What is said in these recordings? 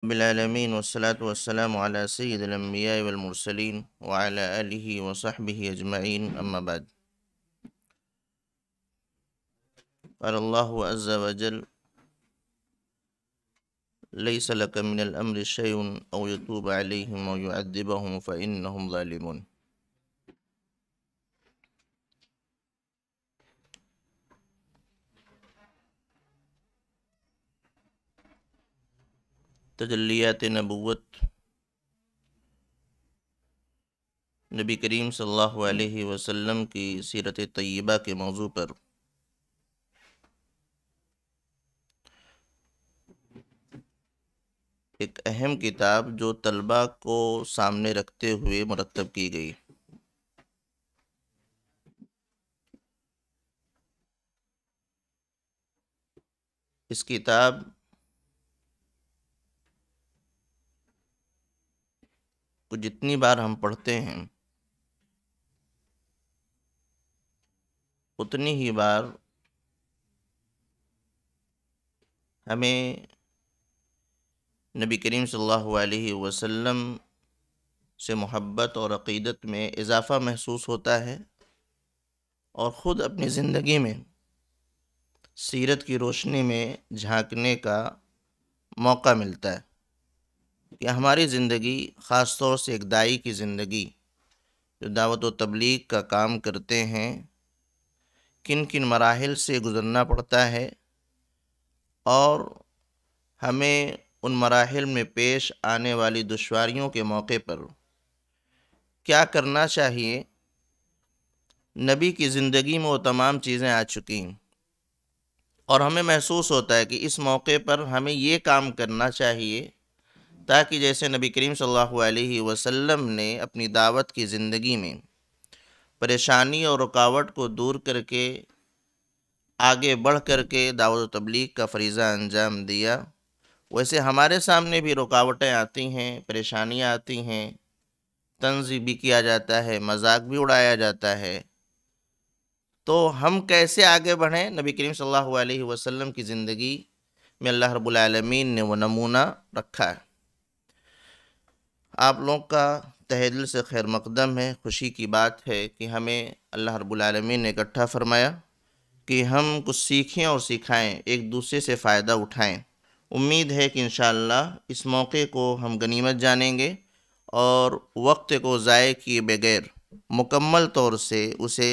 رب العالمين والصلاة والسلام على سيد الأنبياء والمرسلين وعلى آله وصحبه أجمعين أما بعد قال الله عز وجل ليس لك من الأمر شيء أو يتوب عليهم أو يعذبهم فإنهم ظالمون तजलियात नबूत नबी करीम सल्लल्लाहु अलैहि वसल्लम की सीरत तय्यबा के मौजू पर एक अहम किताब जो तलबा को सामने रखते हुए मुरतब की गई इस किताब को तो जितनी बार हम पढ़ते हैं उतनी ही बार हमें नबी करीम सल्लल्लाहु अलैहि वसल्लम से मोहब्बत और अक़ीदत में इजाफ़ा महसूस होता है और ख़ुद अपनी ज़िंदगी में सीरत की रोशनी में झांकने का मौका मिलता है कि हमारी ज़िंदगी ख़ास तौर से एक दाई की ज़िंदगी जो दावत व तबलीग का काम करते हैं किन किन मराहल से गुज़रना पड़ता है और हमें उन मराहल में पेश आने वाली दुशारियों के मौके पर क्या करना चाहिए नबी की ज़िंदगी में वो तमाम चीज़ें आ चुकी हैं और हमें महसूस होता है कि इस मौके पर हमें ये काम करना चाहिए ताकि जैसे नबी करीम सल्लल्लाहु अलैहि वसल्लम ने अपनी दावत की ज़िंदगी में परेशानी और रुकावट को दूर करके आगे बढ़ करके दावत तबलीग का फरीज़ा अंजाम दिया वैसे हमारे सामने भी रुकावटें आती हैं परेशानियां आती हैं तंजी भी किया जाता है मजाक भी उड़ाया जाता है तो हम कैसे आगे बढ़ें नबी करीम सल्लल्लाहु अलैहि वसल्लम की ज़िंदगी में अल्लाह रब्बुल रबालमीन ने वो नमूना रखा है आप लोग का तहदिल से खैर मकदम है खुशी की बात है कि हमें अल्लाह रब्बुल ने इकट्ठा फरमाया कि हम कुछ सीखें और सिखाएं एक दूसरे से फ़ायदा उठाएं उम्मीद है कि इन इस मौके को हम गनीमत जानेंगे और वक्त को ज़ाय किए बगैर मुकम्मल तौर से उसे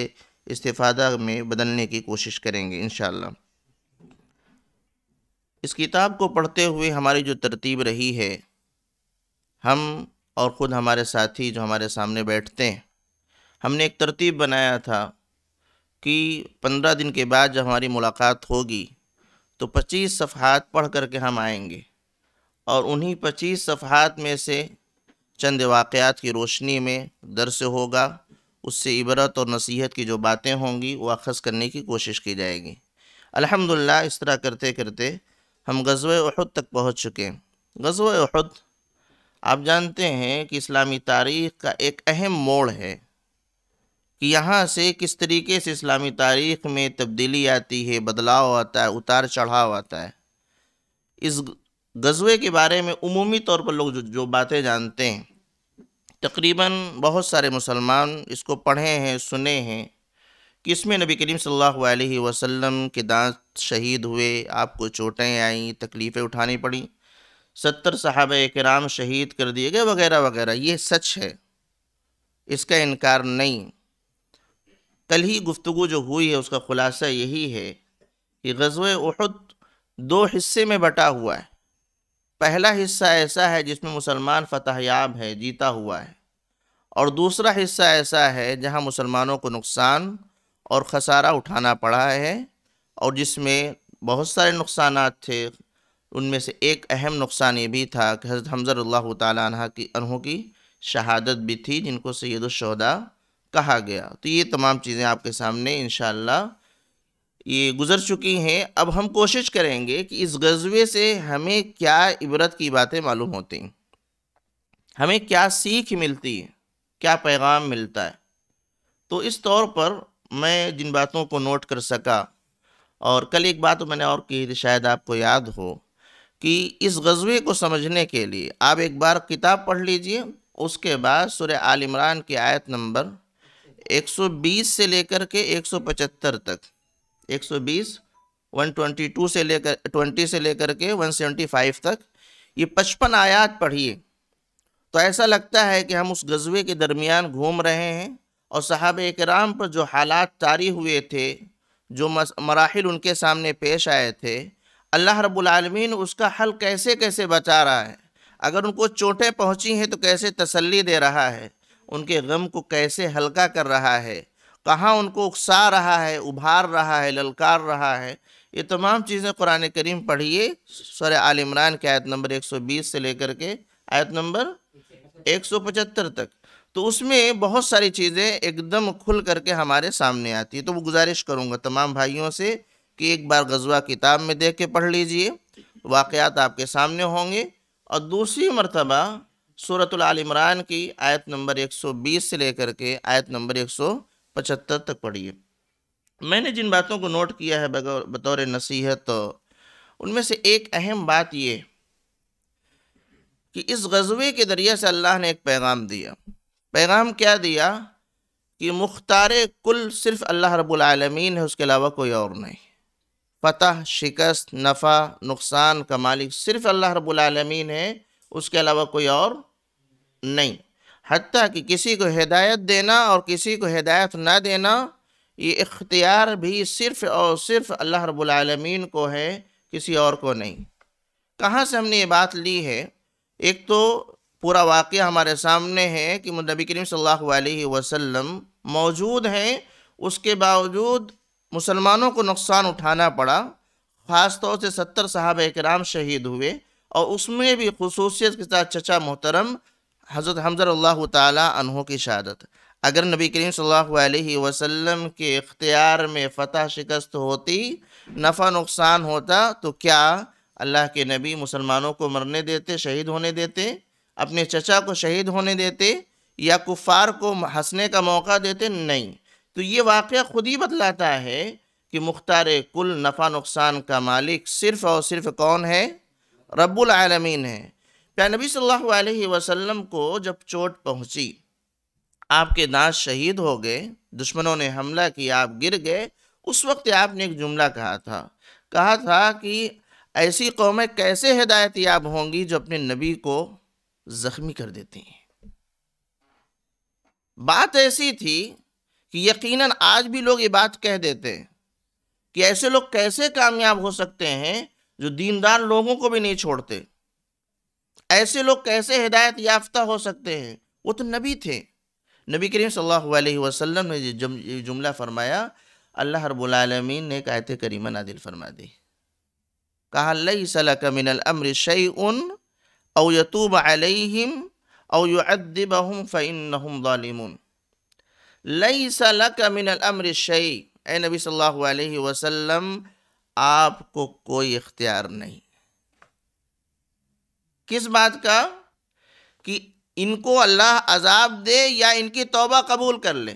इस्तेफादा में बदलने की कोशिश करेंगे इन इस किताब को पढ़ते हुए हमारी जो तरतीब रही है हम और ख़ुद हमारे साथी जो हमारे सामने बैठते हैं हमने एक तरतीब बनाया था कि पंद्रह दिन के बाद जब हमारी मुलाकात होगी तो पच्चीस सफ़ात पढ़ कर के हम आएंगे और उन्हीं पच्चीस सफ़ात में से चंद वाक़ात की रोशनी में दर्स होगा उससे इबरत और नसीहत की जो बातें होंगी वह अखज़ करने की कोशिश की जाएगी अल्हम्दुलिल्लाह इस तरह करते करते हम गज़व अहद तक पहुँच चुके हैं गज़व अहद आप जानते हैं कि इस्लामी तारीख़ का एक अहम मोड़ है कि यहाँ से किस तरीके से इस्लामी तारीख़ में तब्दीली आती है बदलाव आता है उतार चढ़ाव आता है इस गज़वे के बारे में उमूमी तौर पर लोग जो, जो बातें जानते हैं तकरीबन बहुत सारे मुसलमान इसको पढ़े हैं सुने हैं कि इसमें नबी करीम सल्लल्लाहु अलैहि वसल्लम के दांत शहीद हुए आपको चोटें आईं तकलीफ़ें उठानी पड़ी सत्तर साहब कराम शहीद कर दिए गए वगैरह वगैरह ये सच है इसका इनकार नहीं कल ही गुफ्तु जो हुई है उसका ख़ुलासा यही है कि गजब उहद दो हिस्से में बटा हुआ है पहला हिस्सा ऐसा है जिसमें मुसलमान फतहयाब है जीता हुआ है और दूसरा हिस्सा ऐसा है जहां मुसलमानों को नुकसान और खसारा उठाना पड़ा है और जिसमें बहुत सारे नुकसान थे उनमें से एक अहम नुकसान ये भी था कि हज़रत हमज़ा तह की अनहों की शहादत भी थी जिनको सैदुलशहदा कहा गया तो ये तमाम चीज़ें आपके सामने इन ये गुज़र चुकी हैं अब हम कोशिश करेंगे कि इस गजबे से हमें क्या इबरत की बातें मालूम होती हमें क्या सीख मिलती है क्या पैगाम मिलता है तो इस तौर पर मैं जिन बातों को नोट कर सका और कल एक बात तो मैंने और की थी शायद आपको याद हो कि इस गज़वे को समझने के लिए आप एक बार किताब पढ़ लीजिए उसके बाद सुर आल इमरान की आयत नंबर 120 से लेकर के 175 तक 120 122 से लेकर 20 से लेकर के 175 तक ये पचपन आयात पढ़िए तो ऐसा लगता है कि हम उस गज़वे के दरमियान घूम रहे हैं और साहब कराम पर जो हालात तारी हुए थे जो मराहल उनके सामने पेश आए थे अल्लाह रबालमीन उसका हल कैसे कैसे बचा रहा है अगर उनको चोटें पहुँची हैं तो कैसे तसल्ली दे रहा है उनके गम को कैसे हल्का कर रहा है कहाँ उनको उकसा रहा है उभार रहा है ललकार रहा है ये तमाम चीज़ें कुरान करीम पढ़िए सर आलिमरान के आयत नंबर 120 से लेकर के आयत नंबर 175 तक तो उसमें बहुत सारी चीज़ें एकदम खुल करके हमारे सामने आती है तो वो गुजारिश करूँगा तमाम भाइयों से कि एक बार गजवा किताब में देख के पढ़ लीजिए वाक़ात आपके सामने होंगे और दूसरी मरतबा सूरतमरान की आयत नंबर 120 से लेकर के आयत नंबर 175 तक पढ़िए मैंने जिन बातों को नोट किया है बतौर नसीहत तो उनमें से एक अहम बात ये कि इस गजवे के दरिया से अल्लाह ने एक पैगाम दिया पैगाम क्या दिया कि मुख्तार कुल सिर्फ़ अल्लाह रबालमीन है उसके अलावा कोई और नहीं फतह शिकस्त नफ़ा नुकसान का मालिक सिर्फ़ अल्लाह रबालमीन है उसके अलावा कोई और नहीं हती कि किसी को हिदायत देना और किसी को हिदायत ना देना ये इख्तियार भी सिर्फ़ और सिर्फ़ अल्लाह रबालमीन को है किसी और को नहीं कहाँ से हमने ये बात ली है एक तो पूरा वाक़ हमारे सामने है कि नबी करीम सल्लल्लाहु अलैहि वसल्लम मौजूद हैं उसके बावजूद मुसलमानों को नुकसान उठाना पड़ा ख़ास तौर से सत्तर साहब कराम शहीद हुए और उसमें भी खसूसियत के साथ चचा मोहतरम हज़रत हमज़र अल्लाह तहों की शहादत अगर नबी करीम सल्लल्लाहु अलैहि वसल्लम के इख्तियार में फ़तह शिकस्त होती नफ़ा नुकसान होता तो क्या अल्लाह के नबी मुसलमानों को मरने देते शहीद होने देते अपने चचा को शहीद होने देते या कुफ़ार को हंसने का मौका देते नहीं तो ये वाक़ ख़ुद ही बतलाता है कि मुख्तार कुल नफ़ा नुकसान का मालिक सिर्फ़ और सिर्फ कौन है रब्लमीन है प्यार नबी सल्लल्लाहु अलैहि वसल्लम को जब चोट पहुंची आपके दांत शहीद हो गए दुश्मनों ने हमला किया आप गिर गए उस वक्त आपने एक जुमला कहा था कहा था कि ऐसी कौमें कैसे हिदायत याब होंगी जो अपने नबी को ज़ख्मी कर देती हैं बात ऐसी थी कि यकीनन आज भी लोग ये बात कह देते हैं कि ऐसे लोग कैसे कामयाब हो सकते हैं जो दीनदार लोगों को भी नहीं छोड़ते ऐसे लोग कैसे हिदायत याफ्ता हो सकते हैं वो तो नबी थे नबी करीम सल्लल्लाहु अलैहि वसल्लम ने ये जुमला फरमाया अल्लाह रबालमीन ने कायत करीमा नादिल फरमा दी कहा लई मिनल अम्र शई उन अवयतूब अलहिम अवयदब फ़िन लई ए नबी सल्लल्लाहु अलैहि वसल्लम आपको कोई इख्तियार नहीं किस बात का कि इनको अल्लाह अजाब दे या इनकी तौबा कबूल कर ले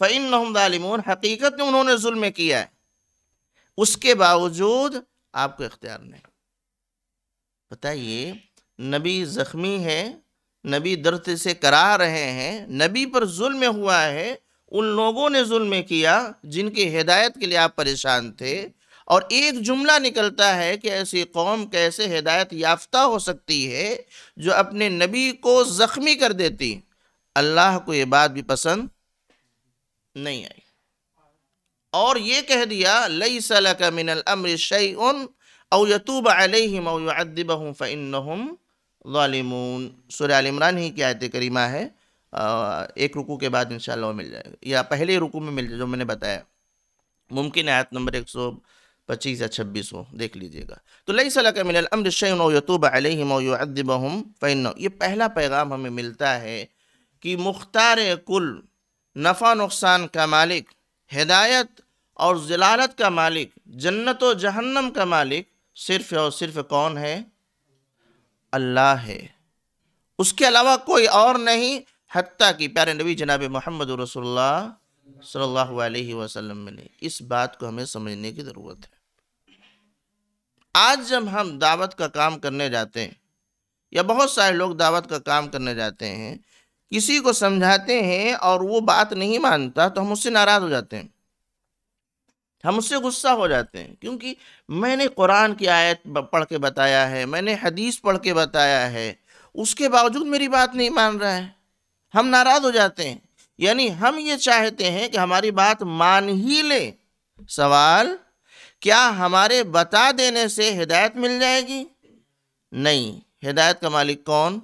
फ़ैन ालिमून हकीकत में उन्होंने जुल्म किया है उसके बावजूद आपको इख्तियार नहीं बताइए नबी ज़ख्मी है नबी दर्द से करा रहे हैं नबी पर जुल्म हुआ है उन लोगों ने जुल्म किया जिनकी हिदायत के लिए आप परेशान थे और एक जुमला निकलता है कि ऐसी कौम कैसे हिदायत याफ्ता हो सकती है जो अपने नबी को ज़ख्मी कर देती अल्लाह को ये बात भी पसंद नहीं आई और ये कह दिया लई सला का मिनल अमर शई उन अयतूब अलहम अदिबहम ालिमून सुर ही की आयत करीमा है एक रुकू के बाद इंशाल्लाह मिल जाएगा या पहले रुकू में मिल जाए जो मैंने बताया मुमकिन आयत नंबर एक सौ पच्चीस या छब्बीस हो देख लीजिएगा तो लई सला का मिल अमर फ़ैन ये पहला पैगाम हमें मिलता है कि मुख्तार कुल नफ़ा नुकसान का मालिक हिदायत और जलालत का मालिक जन्नत व जहन्नम का मालिक सिर्फ़ और सिर्फ कौन है अल्लाह है उसके अलावा कोई और नहीं हती कि प्यारे नबी जनाब मोहम्मद रसोल्ला सल्लल्लाहु अलैहि वसल्लम मिले इस बात को हमें समझने की ज़रूरत है आज जब हम दावत का काम करने जाते हैं या बहुत सारे लोग दावत का काम करने जाते हैं किसी को समझाते हैं और वो बात नहीं मानता तो हम उससे नाराज़ हो जाते हैं हम उससे गुस्सा हो जाते हैं क्योंकि मैंने कुरान की आयत पढ़ के बताया है मैंने हदीस पढ़ के बताया है उसके बावजूद मेरी बात नहीं मान रहा है हम नाराज़ हो जाते हैं यानी हम ये चाहते हैं कि हमारी बात मान ही ले सवाल क्या हमारे बता देने से हिदायत मिल जाएगी नहीं हिदायत का मालिक कौन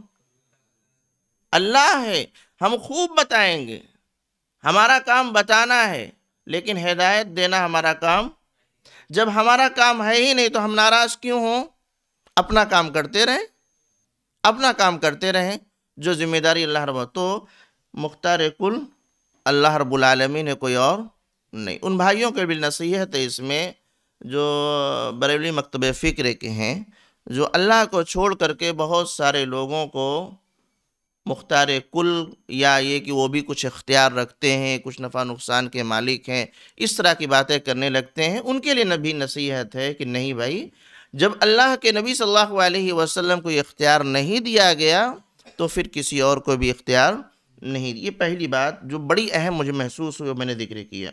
अल्लाह है हम खूब बताएंगे हमारा काम बताना है लेकिन हिदायत देना हमारा काम जब हमारा काम है ही नहीं तो हम नाराज़ क्यों हों अपना काम करते रहें अपना काम करते रहें जो जिम्मेदारी अल्लाह रब तो मुख्तार कुल अल्लाह रबालमीन है कोई और नहीं उन भाइयों के भी नसीहत है इसमें जो बरेली मकतब फ़िक्र के हैं जो अल्लाह को छोड़ करके बहुत सारे लोगों को मुख्तार कुल या ये कि वो भी कुछ इख्तियार रखते हैं कुछ नफ़ा नुकसान के मालिक हैं इस तरह की बातें करने लगते हैं उनके लिए नबी नसीहत है कि नहीं भाई जब अल्लाह के नबी सल्लल्लाहु अलैहि वसल्लम को इख्तियार नहीं दिया गया तो फिर किसी और को भी इख्तियार नहीं ये पहली बात जो बड़ी अहम मुझे महसूस हुई मैंने जिक्र किया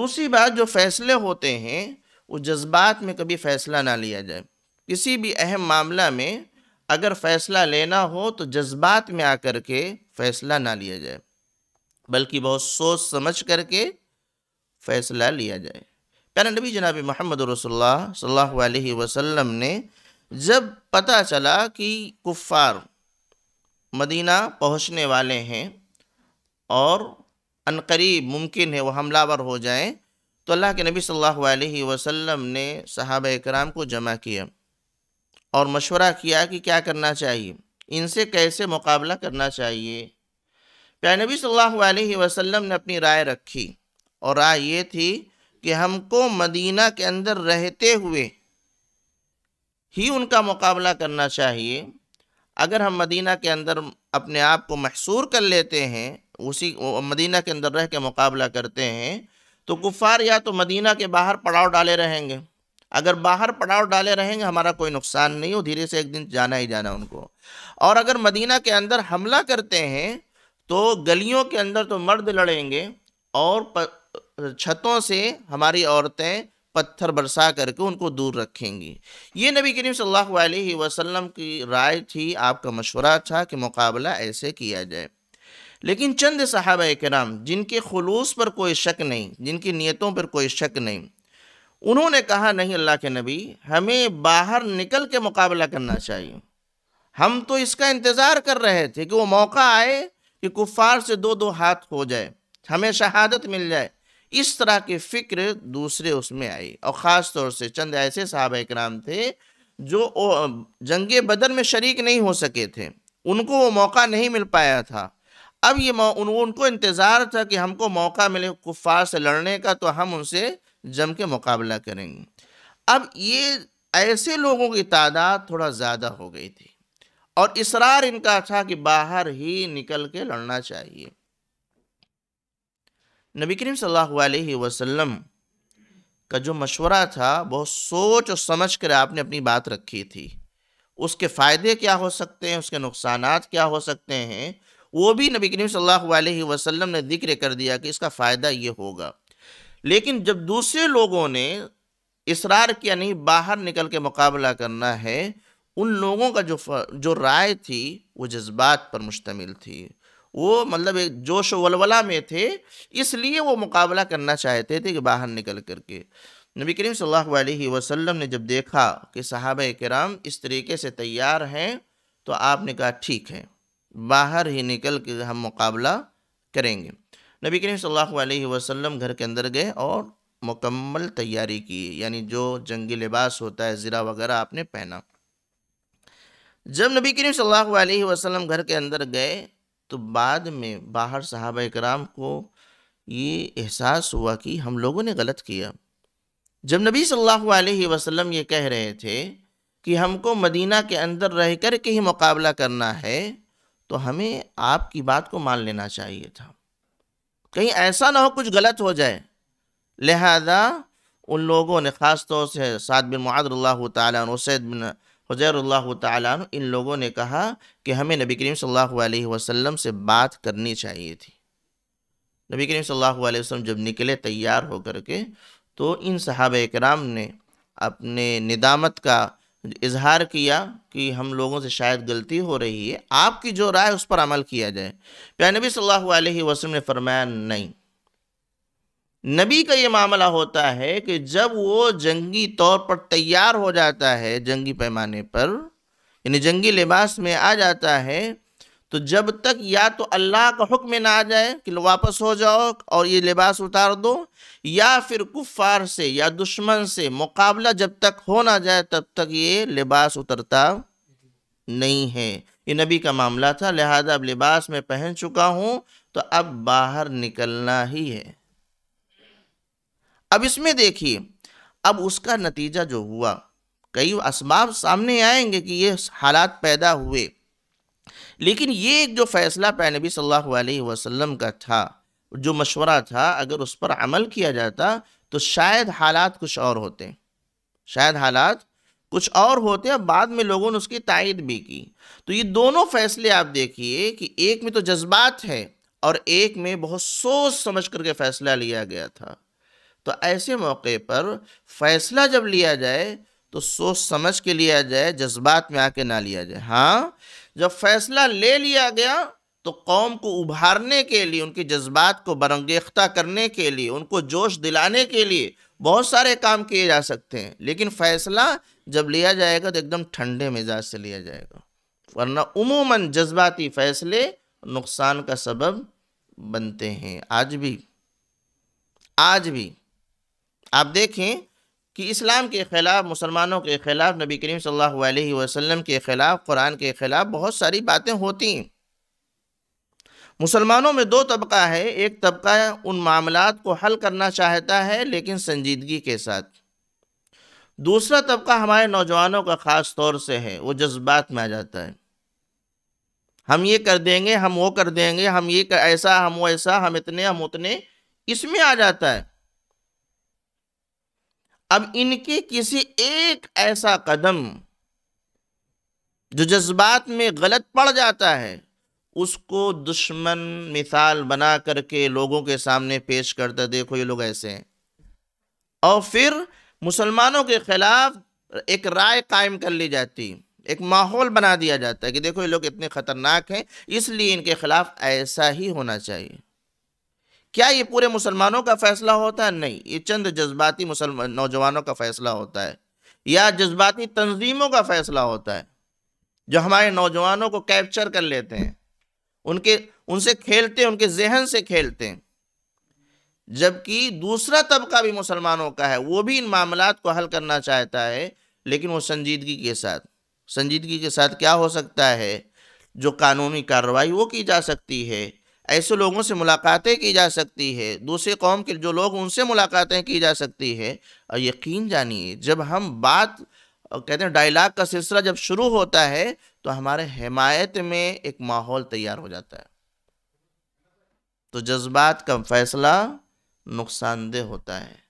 दूसरी बात जो फ़ैसले होते हैं वो जज्बात में कभी फ़ैसला ना लिया जाए किसी भी अहम मामला में अगर फ़ैसला लेना हो तो जज्बात में आकर के फ़ैसला ना लिया जाए बल्कि बहुत सोच समझ करके फ़ैसला लिया जाए प्यारे नबी जनाब मोहम्मद रसोल्ला वसल्लम ने जब पता चला कि कुफ़ार मदीना पहुंचने वाले हैं और अनकरीब मुमकिन है वो हमलावर हो जाएं तो अल्लाह के नबी सल्लल्लाहु अलैहि वसल्लम ने सहाबा कराम को जमा किया और मशवरा किया कि क्या करना चाहिए इनसे कैसे मुकाबला करना चाहिए प्यार नबी सल्लल्लाहु अलैहि वसल्लम ने अपनी राय रखी और राय ये थी कि हमको मदीना के अंदर रहते हुए ही उनका मुकाबला करना चाहिए अगर हम मदीना के अंदर अपने आप को महसूर कर लेते हैं उसी मदीना के अंदर रह के मुकाबला करते हैं तो कुफ़ार या तो मदीना के बाहर पड़ाव डाले रहेंगे अगर बाहर पड़ाव डाले रहेंगे हमारा कोई नुकसान नहीं हो धीरे से एक दिन जाना ही जाना उनको और अगर मदीना के अंदर हमला करते हैं तो गलियों के अंदर तो मर्द लड़ेंगे और छतों से हमारी औरतें पत्थर बरसा करके उनको दूर रखेंगी ये नबी करीम सल्लल्लाहु अलैहि वसल्लम की राय थी आपका मशवरा था कि मुकाबला ऐसे किया जाए लेकिन चंद साहब कराम जिनके खलूस पर कोई शक नहीं जिनकी नीयतों पर कोई शक नहीं उन्होंने कहा नहीं अल्लाह के नबी हमें बाहर निकल के मुकाबला करना चाहिए हम तो इसका इंतज़ार कर रहे थे कि वो मौका आए कि कुफ़ार से दो दो हाथ हो जाए हमें शहादत मिल जाए इस तरह की फ़िक्र दूसरे उसमें आई और ख़ास तौर से चंद ऐसे साहब कराम थे जो जंग बदर में शरीक नहीं हो सके थे उनको वो मौका नहीं मिल पाया था अब ये उन, उनको इंतज़ार था कि हमको मौका मिले कुफ़ार से लड़ने का तो हम उनसे जम के मुकाबला करेंगे अब ये ऐसे लोगों की तादाद थोड़ा ज़्यादा हो गई थी और इसरार इनका था कि बाहर ही निकल के लड़ना चाहिए नबी करीम सल्लल्लाहु अलैहि वसल्लम का जो मशवरा था बहुत सोच और समझ कर आपने अपनी बात रखी थी उसके फ़ायदे क्या हो सकते हैं उसके नुकसान क्या हो सकते हैं वो भी नबी करीम सल्लल्लाहु अलैहि वसल्लम ने जिक्र कर दिया कि इसका फ़ायदा ये होगा लेकिन जब दूसरे लोगों ने इसरार किया नहीं बाहर निकल के मुकाबला करना है उन लोगों का जो जो राय थी वो जज्बात पर मुश्तमिल थी वो मतलब एक जोश वलवला में थे इसलिए वो मुकाबला करना चाहते थे कि बाहर निकल कर के नबी करीम सल्लल्लाहु अलैहि वसल्लम ने जब देखा कि साहब कराम इस तरीके से तैयार हैं तो आपने कहा ठीक है बाहर ही निकल के हम मुकाबला करेंगे नबी करीम सल्लल्लाहु अलैहि वसल्लम घर के अंदर गए और मुकम्मल तैयारी की यानी जो जंगी लिबास होता है ज़रा वगैरह आपने पहना जब नबी करीम सल्लल्लाहु अलैहि वसल्लम घर के अंदर गए तो बाद में बाहर साहब कराम को ये एहसास हुआ कि हम लोगों ने गलत किया जब नबी सल्लल्लाहु अलैहि वसल्लम ये कह रहे थे कि हमको मदीना के अंदर रह कर के ही मुकाबला करना है तो हमें आपकी बात को मान लेना चाहिए था कहीं ऐसा ना हो कुछ गलत हो जाए लिहाजा उन लोगों ने ख़ास तौर से साद बिन मादल्ला तन सैद बिन हजैरल्ला तन इन लोगों ने कहा कि हमें नबी करीम सल्लल्लाहु अलैहि वसल्लम से बात करनी चाहिए थी नबी करीम सल्लल्लाहु अलैहि वसल्लम जब निकले तैयार होकर के तो इन सहाब कराम ने अपने निदामत का इजहार किया कि हम लोगों से शायद गलती हो रही है आपकी जो राय उस पर अमल किया जाए प्या नबी सल्लल्लाहु अलैहि वसल्लम ने फरमाया नहीं नबी का ये मामला होता है कि जब वो जंगी तौर पर तैयार हो जाता है जंगी पैमाने पर यानी जंगी लिबास में आ जाता है तो जब तक या तो अल्लाह का हुक्म ना आ जाए कि वापस हो जाओ और ये लिबास उतार दो या फिर कुफ़ार से या दुश्मन से मुकाबला जब तक हो ना जाए तब तक ये लिबास उतरता नहीं है ये नबी का मामला था लिहाजा अब लिबास में पहन चुका हूँ तो अब बाहर निकलना ही है अब इसमें देखिए अब उसका नतीजा जो हुआ कई इसबाब सामने आएंगे कि ये हालात पैदा हुए लेकिन ये एक जो फ़ैसला पैनबी सल्लल्लाहु अलैहि वसल्लम का था जो मशवरा था अगर उस पर अमल किया जाता तो शायद हालात कुछ और होते शायद हालात कुछ और होते और बाद में लोगों ने उसकी तायद भी की तो ये दोनों फ़ैसले आप देखिए कि एक में तो जज्बात है और एक में बहुत सोच समझ करके फ़ैसला लिया गया था तो ऐसे मौके पर फ़ैसला जब लिया जाए तो सोच समझ के लिया जाए जज्बात में आके ना लिया जाए हाँ जब फैसला ले लिया गया तो कौम को उभारने के लिए उनके जज्बात को बरंगेख्ता करने के लिए उनको जोश दिलाने के लिए बहुत सारे काम किए जा सकते हैं लेकिन फ़ैसला जब लिया जाएगा तो एकदम ठंडे मिजाज से लिया जाएगा वरना उमूमन जज्बाती फ़ैसले नुकसान का सबब बनते हैं आज भी आज भी आप देखें कि इस्लाम के ख़िलाफ़ मुसलमानों के ख़िलाफ़ नबी करीम सल्लल्लाहु अलैहि वसल्लम के ख़िलाफ़ कुरान के ख़िलाफ़ बहुत सारी बातें होती हैं मुसलमानों में दो तबका है एक तबका उन मामला को हल करना चाहता है लेकिन संजीदगी के साथ दूसरा तबका हमारे नौजवानों का ख़ास तौर से है वो जज्बात में आ जाता है हम ये कर देंगे हम वो कर देंगे हम ये कर ऐसा हम वैसा हम इतने हम उतने इसमें आ जाता है अब इनके किसी एक ऐसा कदम जो जज्बात में गलत पड़ जाता है उसको दुश्मन मिसाल बना करके लोगों के सामने पेश करता देखो ये लोग ऐसे हैं और फिर मुसलमानों के ख़िलाफ़ एक राय कायम कर ली जाती एक माहौल बना दिया जाता है कि देखो ये लोग इतने ख़तरनाक हैं इसलिए इनके ख़िलाफ़ ऐसा ही होना चाहिए क्या ये पूरे मुसलमानों का फैसला होता है नहीं ये चंद जज्बाती मुसलमान नौजवानों का फैसला होता है या जज्बाती तंजीमों का फैसला होता है जो हमारे नौजवानों को कैप्चर कर लेते हैं उनके उनसे खेलते हैं उनके जहन से खेलते हैं जबकि दूसरा तबका भी मुसलमानों का है वो भी इन मामला को हल करना चाहता है लेकिन वो संजीदगी के साथ संजीदगी के साथ क्या हो सकता है जो कानूनी कार्रवाई वो की जा सकती है ऐसे लोगों से मुलाकातें की जा सकती है दूसरे कौम के जो लोग उनसे मुलाकातें की जा सकती है और यकीन जानिए जब हम बात कहते हैं डायलाग का सिलसिला जब शुरू होता है तो हमारे हमायत में एक माहौल तैयार हो जाता है तो जज्बात का फैसला नुकसानदेह होता है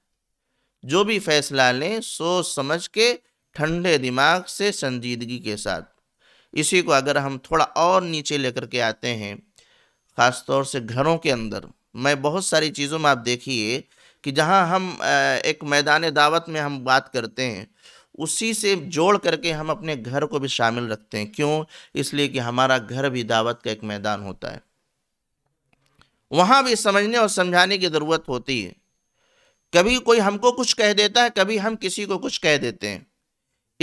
जो भी फैसला लें सोच समझ के ठंडे दिमाग से संजीदगी के साथ इसी को अगर हम थोड़ा और नीचे लेकर के आते हैं ख़ास तौर से घरों के अंदर मैं बहुत सारी चीज़ों में आप देखिए कि जहाँ हम एक मैदान दावत में हम बात करते हैं उसी से जोड़ करके हम अपने घर को भी शामिल रखते हैं क्यों इसलिए कि हमारा घर भी दावत का एक मैदान होता है वहाँ भी समझने और समझाने की ज़रूरत होती है कभी कोई हमको कुछ कह देता है कभी हम किसी को कुछ कह देते हैं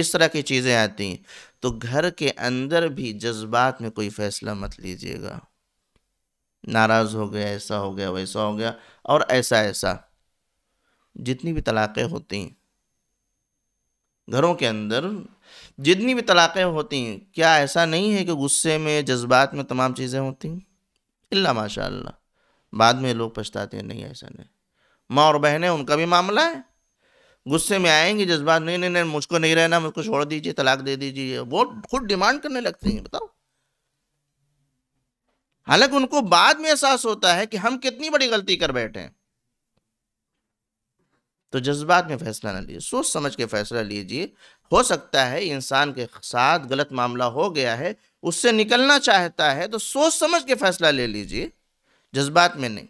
इस तरह की चीज़ें आती हैं तो घर के अंदर भी जज्बात में कोई फैसला मत लीजिएगा नाराज़ हो गया ऐसा हो गया वैसा हो गया और ऐसा ऐसा जितनी भी तलाक़ें होती हैं घरों के अंदर जितनी भी तलाक़ें होती हैं क्या ऐसा नहीं है कि गुस्से में जज्बात में तमाम चीज़ें होती हैं इल्ला माशा बाद में लोग पछताते हैं नहीं ऐसा नहीं माँ और बहनें उनका भी मामला है गुस्से में आएंगे जज्बात नहीं नहीं नहीं मुझको नहीं रहना मुझको छोड़ दीजिए तलाक दे दीजिए वो खुद डिमांड करने लगते हैं बताओ हालांकि उनको बाद में एहसास होता है कि हम कितनी बड़ी गलती कर बैठे तो जज्बात में फैसला ना लीजिए सोच समझ के फैसला लीजिए हो सकता है इंसान के साथ गलत मामला हो गया है उससे निकलना चाहता है तो सोच समझ के फैसला ले लीजिए जज्बात में नहीं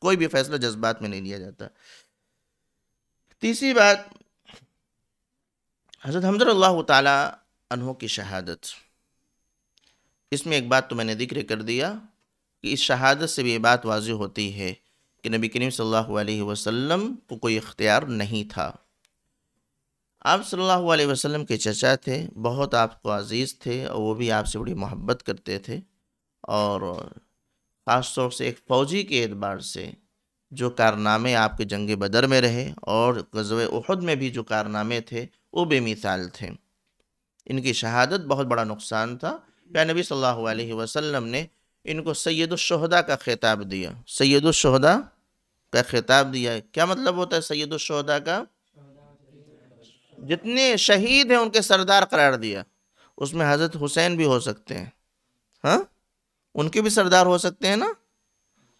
कोई भी फैसला जज्बात में नहीं लिया जाता तीसरी बात हज़रत अल्लाह तहों की शहादत इसमें एक बात तो मैंने जिक्र कर दिया कि इस शहादत से भी ये बात वाज होती है कि नबी करीम सल्लल्लाहु अलैहि वसल्लम को कोई इख्तियार नहीं था आप सल्लल्लाहु अलैहि वसल्लम के चचा थे बहुत आपको अजीज़ थे और वो भी आपसे बड़ी मोहब्बत करते थे और ख़ास तौर से एक फ़ौजी के एतबार से जो कारनामे आपके जंग बदर में रहे और गजब उहद में भी जो कारनामे थे वो बेमिसाल थे इनकी शहादत बहुत बड़ा नुकसान था क्या नबी सल्लल्लाहु अलैहि वसल्लम ने इनको सैदुलशहदा का ख़िताब दिया सैदुलशहदा का ख़िताब दिया है क्या मतलब होता है सैदुलशहदा का जितने शहीद हैं उनके सरदार करार दिया उसमें हज़रत हुसैन भी हो सकते हैं हाँ उनके भी सरदार हो सकते हैं ना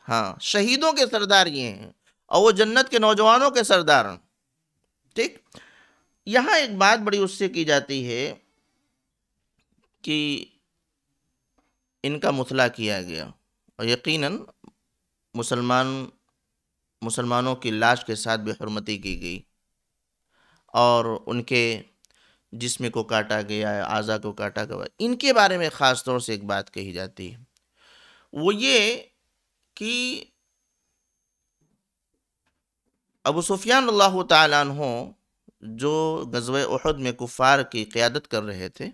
हाँ शहीदों के सरदार ये हैं और वो जन्नत के नौजवानों के सरदार ठीक यहाँ एक बात बड़ी उससे की जाती है कि इनका मुतला किया गया और यकीनन मुसलमान मुसलमानों की लाश के साथ बेहरमती की गई और उनके जिसम को काटा गया आज़ा को काटा गया इनके बारे में ख़ास तौर से एक बात कही जाती है वो ये कि अबू सुफियान अल्लाह हो जो गजब अहद में कुफ़ार की क़्यादत कर रहे थे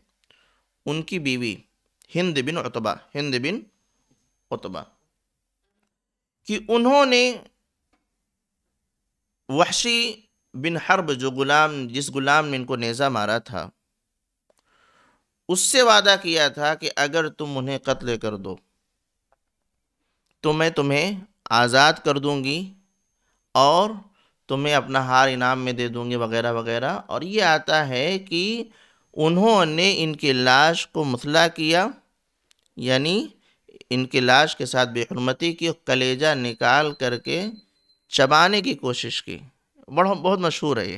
उनकी बीवी हिंद बिन उतबा हिंद बिन उतबा कि उन्होंने वहशी बिन हर्ब जो गुलाम जिस गुलाम ने इनको नेज़ा मारा था उससे वादा किया था कि अगर तुम उन्हें कत्ल कर दो तो मैं तुम्हें आज़ाद कर दूंगी और तुम्हें अपना हार इनाम में दे दूंगी वगैरह वगैरह और ये आता है कि उन्होंने इनके लाश को मसला किया यानी इनके लाश के साथ बेहरमती की कलेजा निकाल करके चबाने की कोशिश की बड़ा बहुत मशहूर है ये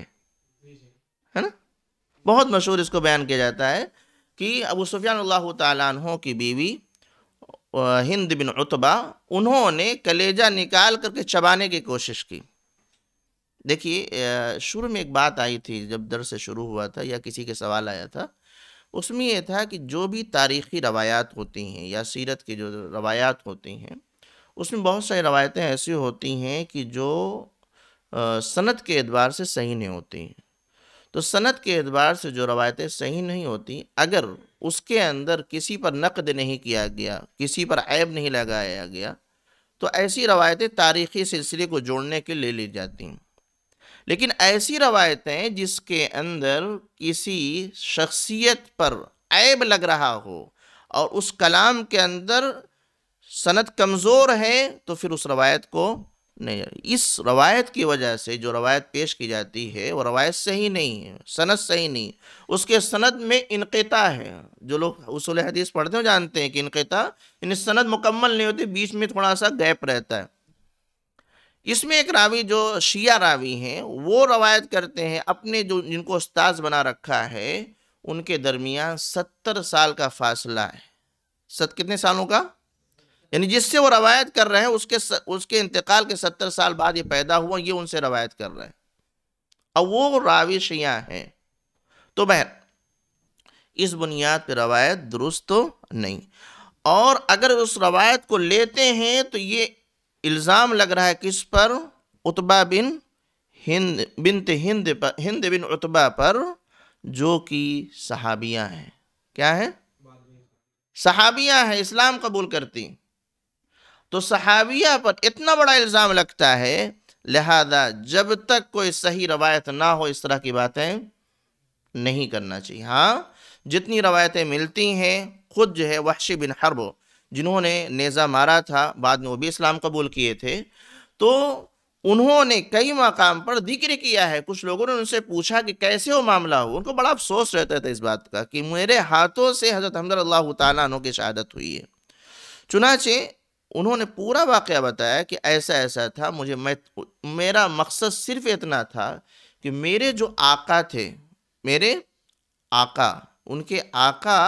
है ना बहुत मशहूर इसको बयान किया जाता है कि अबू सुफियान अल्लाह तहों की बीवी हिंद बिन उतबा उन्होंने कलेजा निकाल करके चबाने की कोशिश की देखिए शुरू में एक बात आई थी जब से शुरू हुआ था या किसी के सवाल आया था उसमें यह था कि जो भी तारीख़ी रवायात होती हैं या सीरत की जो रवायात होती हैं उसमें बहुत सारी रवायतें ऐसी होती हैं कि जो सनत के एतबार से सही नहीं होती हैं तो सनत के एतबार से जो रवायतें सही नहीं होती अगर उसके अंदर किसी पर नकद नहीं किया गया किसी पर ऐब नहीं लगाया गया तो ऐसी रवायतें तारीख़ी सिलसिले को जोड़ने के लिए ली जाती हैं लेकिन ऐसी रवायतें जिसके अंदर किसी शख्सियत पर ऐब लग रहा हो और उस कलाम के अंदर सनत कमज़ोर है तो फिर उस रवायत को नहीं इस रवायत की वजह से जो रवायत पेश की जाती है वो रवायत सही नहीं है सनत सही नहीं उसके सनत में इनकता है जो लोग उसूल हदीस पढ़ते हो जानते हैं कि इनकता यानी सनत मुकम्मल नहीं होती बीच में थोड़ा सा गैप रहता है इसमें एक रावी जो शिया रावी हैं वो रवायत करते हैं अपने जो जिनको उस्ताज बना रखा है उनके दरमियान सत्तर साल का फासला है सत कितने सालों का यानी जिससे वो रवायत कर रहे हैं उसके स, उसके इंतकाल के सत्तर साल बाद ये पैदा हुआ ये उनसे रवायत कर रहे हैं और वो रावी शिया हैं तो बहर इस बुनियाद पर रवायत दुरुस्त तो नहीं और अगर उस रवायत को लेते हैं तो ये इल्ज़ाम लग रहा है किस पर उतबा बिन हिंद बिनत हिंद पर हिंद बिन उतबा पर जो कि सहाबियाँ हैं क्या है सहाबियाँ हैं इस्लाम कबूल करती तो सहाबिया पर इतना बड़ा इल्ज़ाम लगता है लिहाजा जब तक कोई सही रवायत ना हो इस तरह की बातें नहीं करना चाहिए हाँ जितनी रवायतें मिलती हैं खुद जो है वहशी बिन हर्ब जिन्होंने नेज़ा मारा था बाद में वो भी इस्लाम कबूल किए थे तो उन्होंने कई मकाम पर जिक्र किया है कुछ लोगों ने उनसे पूछा कि कैसे वो मामला हो उनको बड़ा अफसोस रहता था इस बात का कि मेरे हाथों से हज़रत हमद अल्लाह तु की शहादत हुई है चुनाचे उन्होंने पूरा वाक़ बताया कि ऐसा ऐसा था मुझे मैं मेरा मकसद सिर्फ इतना था कि मेरे जो आका थे मेरे आका उनके आका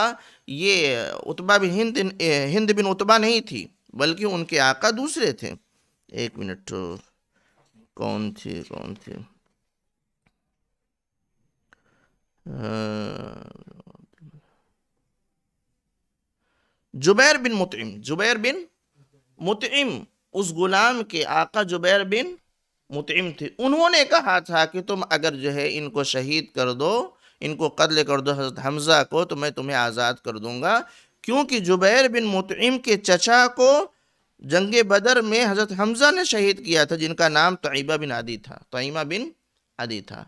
ये उतबा भी हिंद हिंद बिन उतबा नहीं थी बल्कि उनके आका दूसरे थे एक मिनट कौन थे कौन थे जुबैर बिन मुतम जुबैर बिन मुतम उस गुलाम के आका जुबैर बिन मुतम थे उन्होंने कहा था कि तुम अगर जो है इनको शहीद कर दो इनको कत्ल कर दो हजरत हमज़ा को तो मैं तुम्हें आज़ाद कर दूँगा क्योंकि जुबैर बिन मुतम के चचा को जंग बदर में हज़रत हमज़ा ने शहीद किया था जिनका नाम तयबा बिन आदि था तयमा बिन आदि था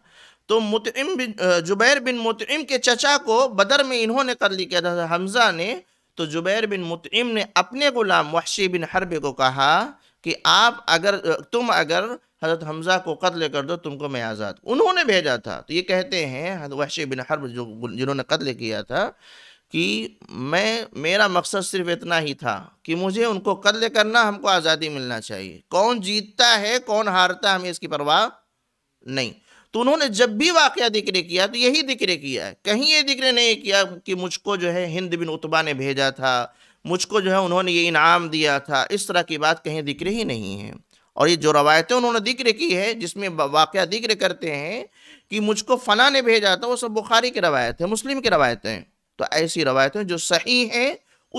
तो मुतम बिन जुबैर बिन मुतम के चचा को बदर में इन्होंने कत्ल किया था हमज़ा ने तो जुबैर बिन मुतम ने अपने गुलाम वहशी बिन हरब को कहा कि आप अगर तुम अगर हज़रत हमज़ा को कत्ल कर दो तुमको मैं आज़ाद उन्होंने भेजा था तो ये कहते हैं वहश बिन हर्ब जो जिन्होंने कत्ल किया था कि मैं मेरा मकसद सिर्फ इतना ही था कि मुझे उनको कत्ल करना हमको आज़ादी मिलना चाहिए कौन जीतता है कौन हारता है हमें इसकी परवाह नहीं तो उन्होंने जब भी वाक़ जिक्र किया तो यही जिक्र किया कहीं ये जिक्र नहीं किया कि मुझको जो है हिंद बिन उतबा ने भेजा था मुझको जो है उन्होंने ये इनाम दिया था इस तरह की बात कहीं जिक्र ही नहीं है और ये जो रवायतें उन्होंने जिक्र की है जिसमें वाक़ जिक्र करते हैं कि मुझको फ़ना ने भेजा था वो सब बुखारी की रवायत है मुस्लिम की रवायतें तो ऐसी रवायतें जो सही हैं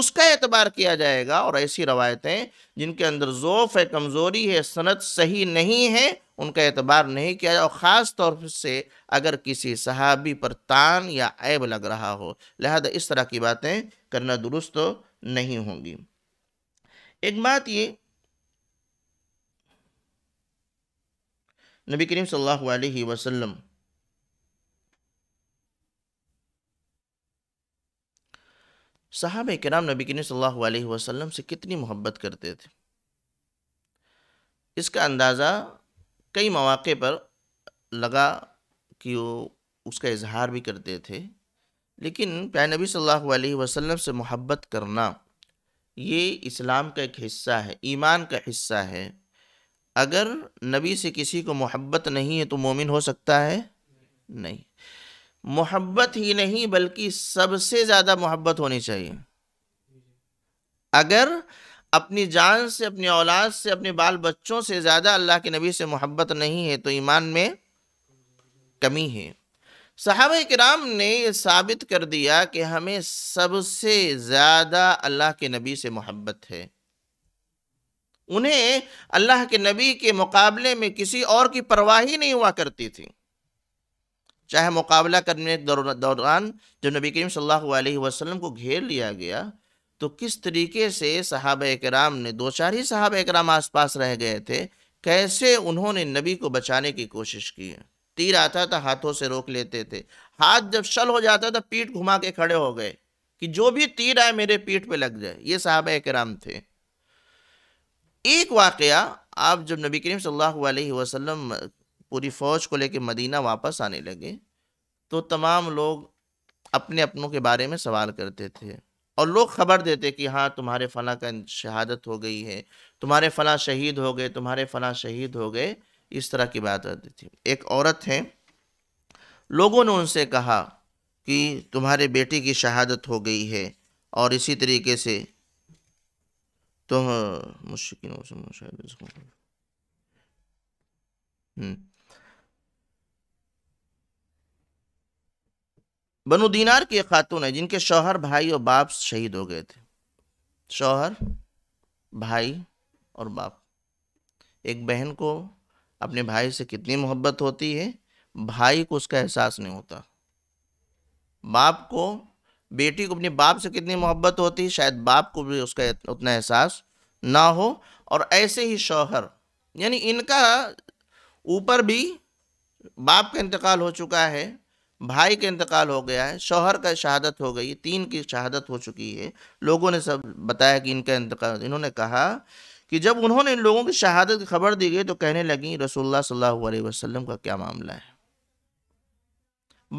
उसका एतबार किया जाएगा और ऐसी रवायतें जिनके अंदर जोफ़ है कमज़ोरी है सनत सही नहीं है उनका एतबार नहीं किया जाए और ख़ास तौर से अगर किसी सहाबी पर तान या ऐब लग रहा हो लिहाजा इस तरह की बातें करना दुरुस्त नहीं होंगी एक बात ये नबी करीम सल्लल्लाहु अलैहि वसल्लम साहब कराम नबी करीम सल्लल्लाहु अलैहि वसल्लम से कितनी मोहब्बत करते थे इसका अंदाज़ा कई मौाक़े पर लगा कि वो उसका इजहार भी करते थे लेकिन प्यार नबी सल्लल्लाहु अलैहि वसल्लम से मोहब्बत करना ये इस्लाम का एक हिस्सा है ईमान का हिस्सा है अगर नबी से किसी को मोहब्बत नहीं है तो मोमिन हो सकता है नहीं मोहब्बत ही नहीं बल्कि सबसे ज़्यादा मोहब्बत होनी चाहिए अगर अपनी जान से अपनी औलाद से अपने बाल बच्चों से ज़्यादा अल्लाह के नबी से मोहब्बत नहीं है तो ईमान में कमी है साहब कराम ने यह साबित कर दिया कि हमें सबसे ज़्यादा अल्लाह के नबी से मोहब्बत है उन्हें अल्लाह के नबी के मुकाबले में किसी और की परवाह ही नहीं हुआ करती थी चाहे मुकाबला करने दौरान जब नबी करीम सल्लल्लाहु अलैहि वसल्लम को घेर लिया गया तो किस तरीके से साहब कराम ने दो चार ही साहब कराम आसपास रह गए थे कैसे उन्होंने नबी को बचाने की कोशिश की है तीर आता था हाथों से रोक लेते थे हाथ जब शल हो जाता था पीठ घुमा के खड़े हो गए कि जो भी तीर आए मेरे पीठ पे लग जाए ये साहब कराम थे एक वाकया आप जब नबी करीम सल्लल्लाहु अलैहि वसल्लम पूरी फ़ौज को लेके मदीना वापस आने लगे तो तमाम लोग अपने अपनों के बारे में सवाल करते थे और लोग खबर देते कि हाँ तुम्हारे फला का शहादत हो गई है तुम्हारे फला शहीद हो गए तुम्हारे फला शहीद हो गए इस तरह की बात होती थी एक औरत है लोगों ने उनसे कहा कि तुम्हारे बेटे की शहादत हो गई है और इसी तरीके से तो हाँ, मुश्किल हम्म। बनु दीनार की खातून है जिनके शौहर भाई और बाप शहीद हो गए थे शौहर भाई और बाप एक बहन को अपने भाई से कितनी मोहब्बत होती है भाई को उसका एहसास नहीं होता बाप को बेटी को अपने बाप से कितनी मोहब्बत होती है शायद बाप को भी उसका उतना एहसास ना हो और ऐसे ही शौहर यानी इनका ऊपर भी बाप का इंतकाल हो चुका है भाई का इंतकाल हो गया है शौहर का शहादत हो गई तीन की शहादत हो चुकी है लोगों ने सब बताया कि इनका इंतकाल इन्होंने कहा कि जब उन्होंने इन लोगों की शहादत की खबर दी गई तो कहने लगी रसोल्ला सल्लल्लाहु अलैहि वसल्लम का क्या मामला है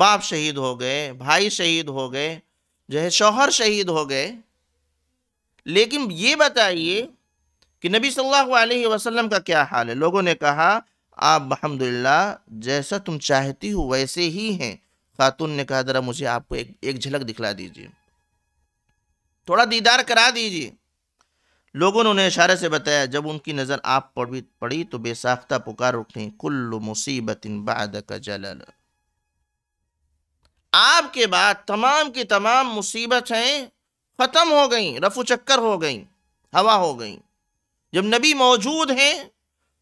बाप शहीद हो गए भाई शहीद हो गए जो है शौहर शहीद हो गए लेकिन ये बताइए कि नबी सल्लल्लाहु अलैहि वसल्लम का क्या हाल है लोगों ने कहा आप अहमदुल्ला जैसा तुम चाहती हो वैसे ही हैं खातून ने कहा ज़रा मुझे आपको एक एक झलक दिखला दीजिए थोड़ा दीदार करा दीजिए लोगों ने उन्हें इशारे से बताया जब उनकी नज़र आप पड़ी पड़ी तो बेसाख्ता पुकार उठी कुल्लु मुसीबत बाद का जलल आपके बाद तमाम की तमाम मुसीबत हैं ख़त्म हो गई रफू चक्कर हो गई हवा हो गई जब नबी मौजूद हैं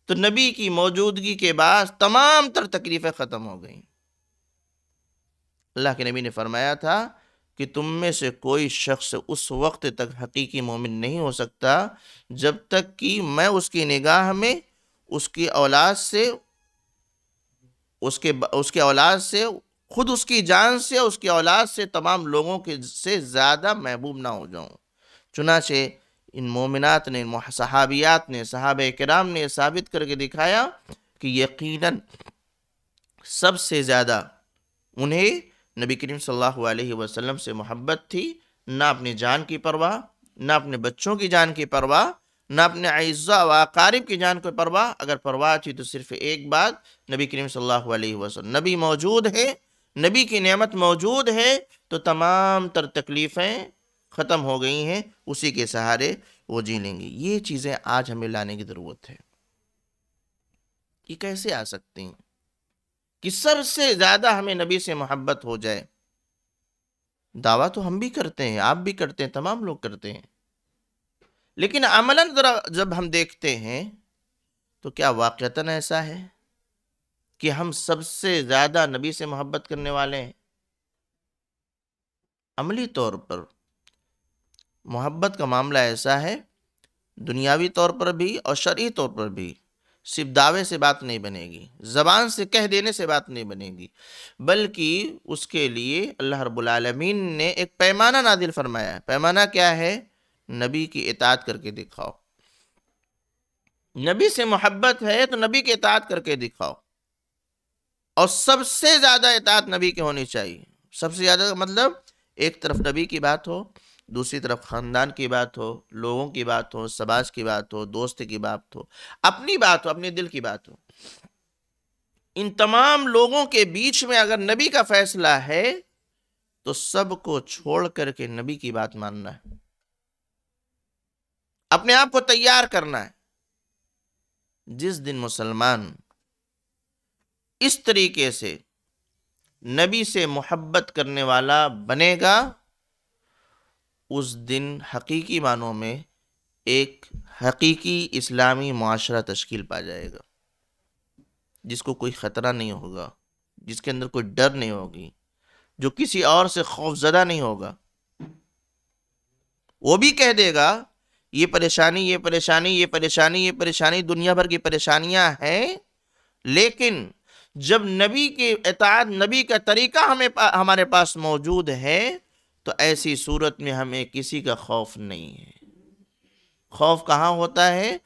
तो नबी की मौजूदगी के बाद तमाम तर तकलीफ़ें ख़त्म हो गई अल्लाह के नबी ने फरमाया था कि तुम में से कोई शख्स उस वक्त तक हकीकी मोमिन नहीं हो सकता जब तक कि मैं उसकी निगाह में उसकी औलाद से उसके उसके औलाद से खुद उसकी जान से उसकी औलाद से तमाम लोगों के से ज़्यादा महबूब ना हो जाऊँ चुनाचे इन मोमिनत ने सहाबियात ने सहाब कराम ने साबित करके दिखाया कि यकीनन सबसे ज़्यादा उन्हें नबी करीम सल्लल्लाहु अलैहि वसल्लम से मोहब्बत थी ना अपनी जान की परवाह ना अपने बच्चों की जान की परवाह ना अपने अज्जा व अकारिब की जान की परवाह अगर परवाह थी तो सिर्फ एक बात नबी करीम सल्लल्लाहु अलैहि वसल्लम नबी मौजूद है नबी की नेमत मौजूद है तो तमाम तर तकलीफ़ें ख़त्म हो गई हैं उसी के सहारे वो जी लेंगे ये चीज़ें आज हमें लाने की ज़रूरत है ये कैसे आ सकती हैं कि सबसे ज़्यादा हमें नबी से मोहब्बत हो जाए दावा तो हम भी करते हैं आप भी करते हैं तमाम लोग करते हैं लेकिन अमलन ज़रा जब हम देखते हैं तो क्या वाक़ता ऐसा है कि हम सबसे ज़्यादा नबी से मोहब्बत करने वाले हैं अमली तौर पर मोहब्बत का मामला ऐसा है दुनियावी तौर पर भी और शर्य तौर पर भी सिर्फ दावे से बात नहीं बनेगी ज़बान से कह देने से बात नहीं बनेगी बल्कि उसके लिए अल्लाह रबालमीन ने एक पैमाना नादिल फरमाया पैमाना क्या है नबी की इतात करके दिखाओ नबी से मोहब्बत है तो नबी की इतात करके दिखाओ और सबसे ज़्यादा इतात नबी की होनी चाहिए सबसे ज़्यादा मतलब एक तरफ नबी की बात हो दूसरी तरफ ख़ानदान की बात हो लोगों की बात हो समाज की बात हो दोस्त की बात हो अपनी बात हो अपने दिल की बात हो इन तमाम लोगों के बीच में अगर नबी का फैसला है तो सबको छोड़ करके नबी की बात मानना है अपने आप को तैयार करना है जिस दिन मुसलमान इस तरीके से नबी से मोहब्बत करने वाला बनेगा उस दिन हकीकी मानों में एक हकीकी इस्लामी माशरा तश्कील पा जाएगा जिसको कोई ख़तरा नहीं होगा जिसके अंदर कोई डर नहीं होगी जो किसी और से खौफजदा नहीं होगा वो भी कह देगा ये परेशानी ये परेशानी ये परेशानी ये परेशानी दुनिया भर की परेशानियां हैं लेकिन जब नबी के एतात नबी का तरीका हमें पा, हमारे पास मौजूद है तो ऐसी सूरत में हमें किसी का खौफ नहीं है खौफ कहाँ होता है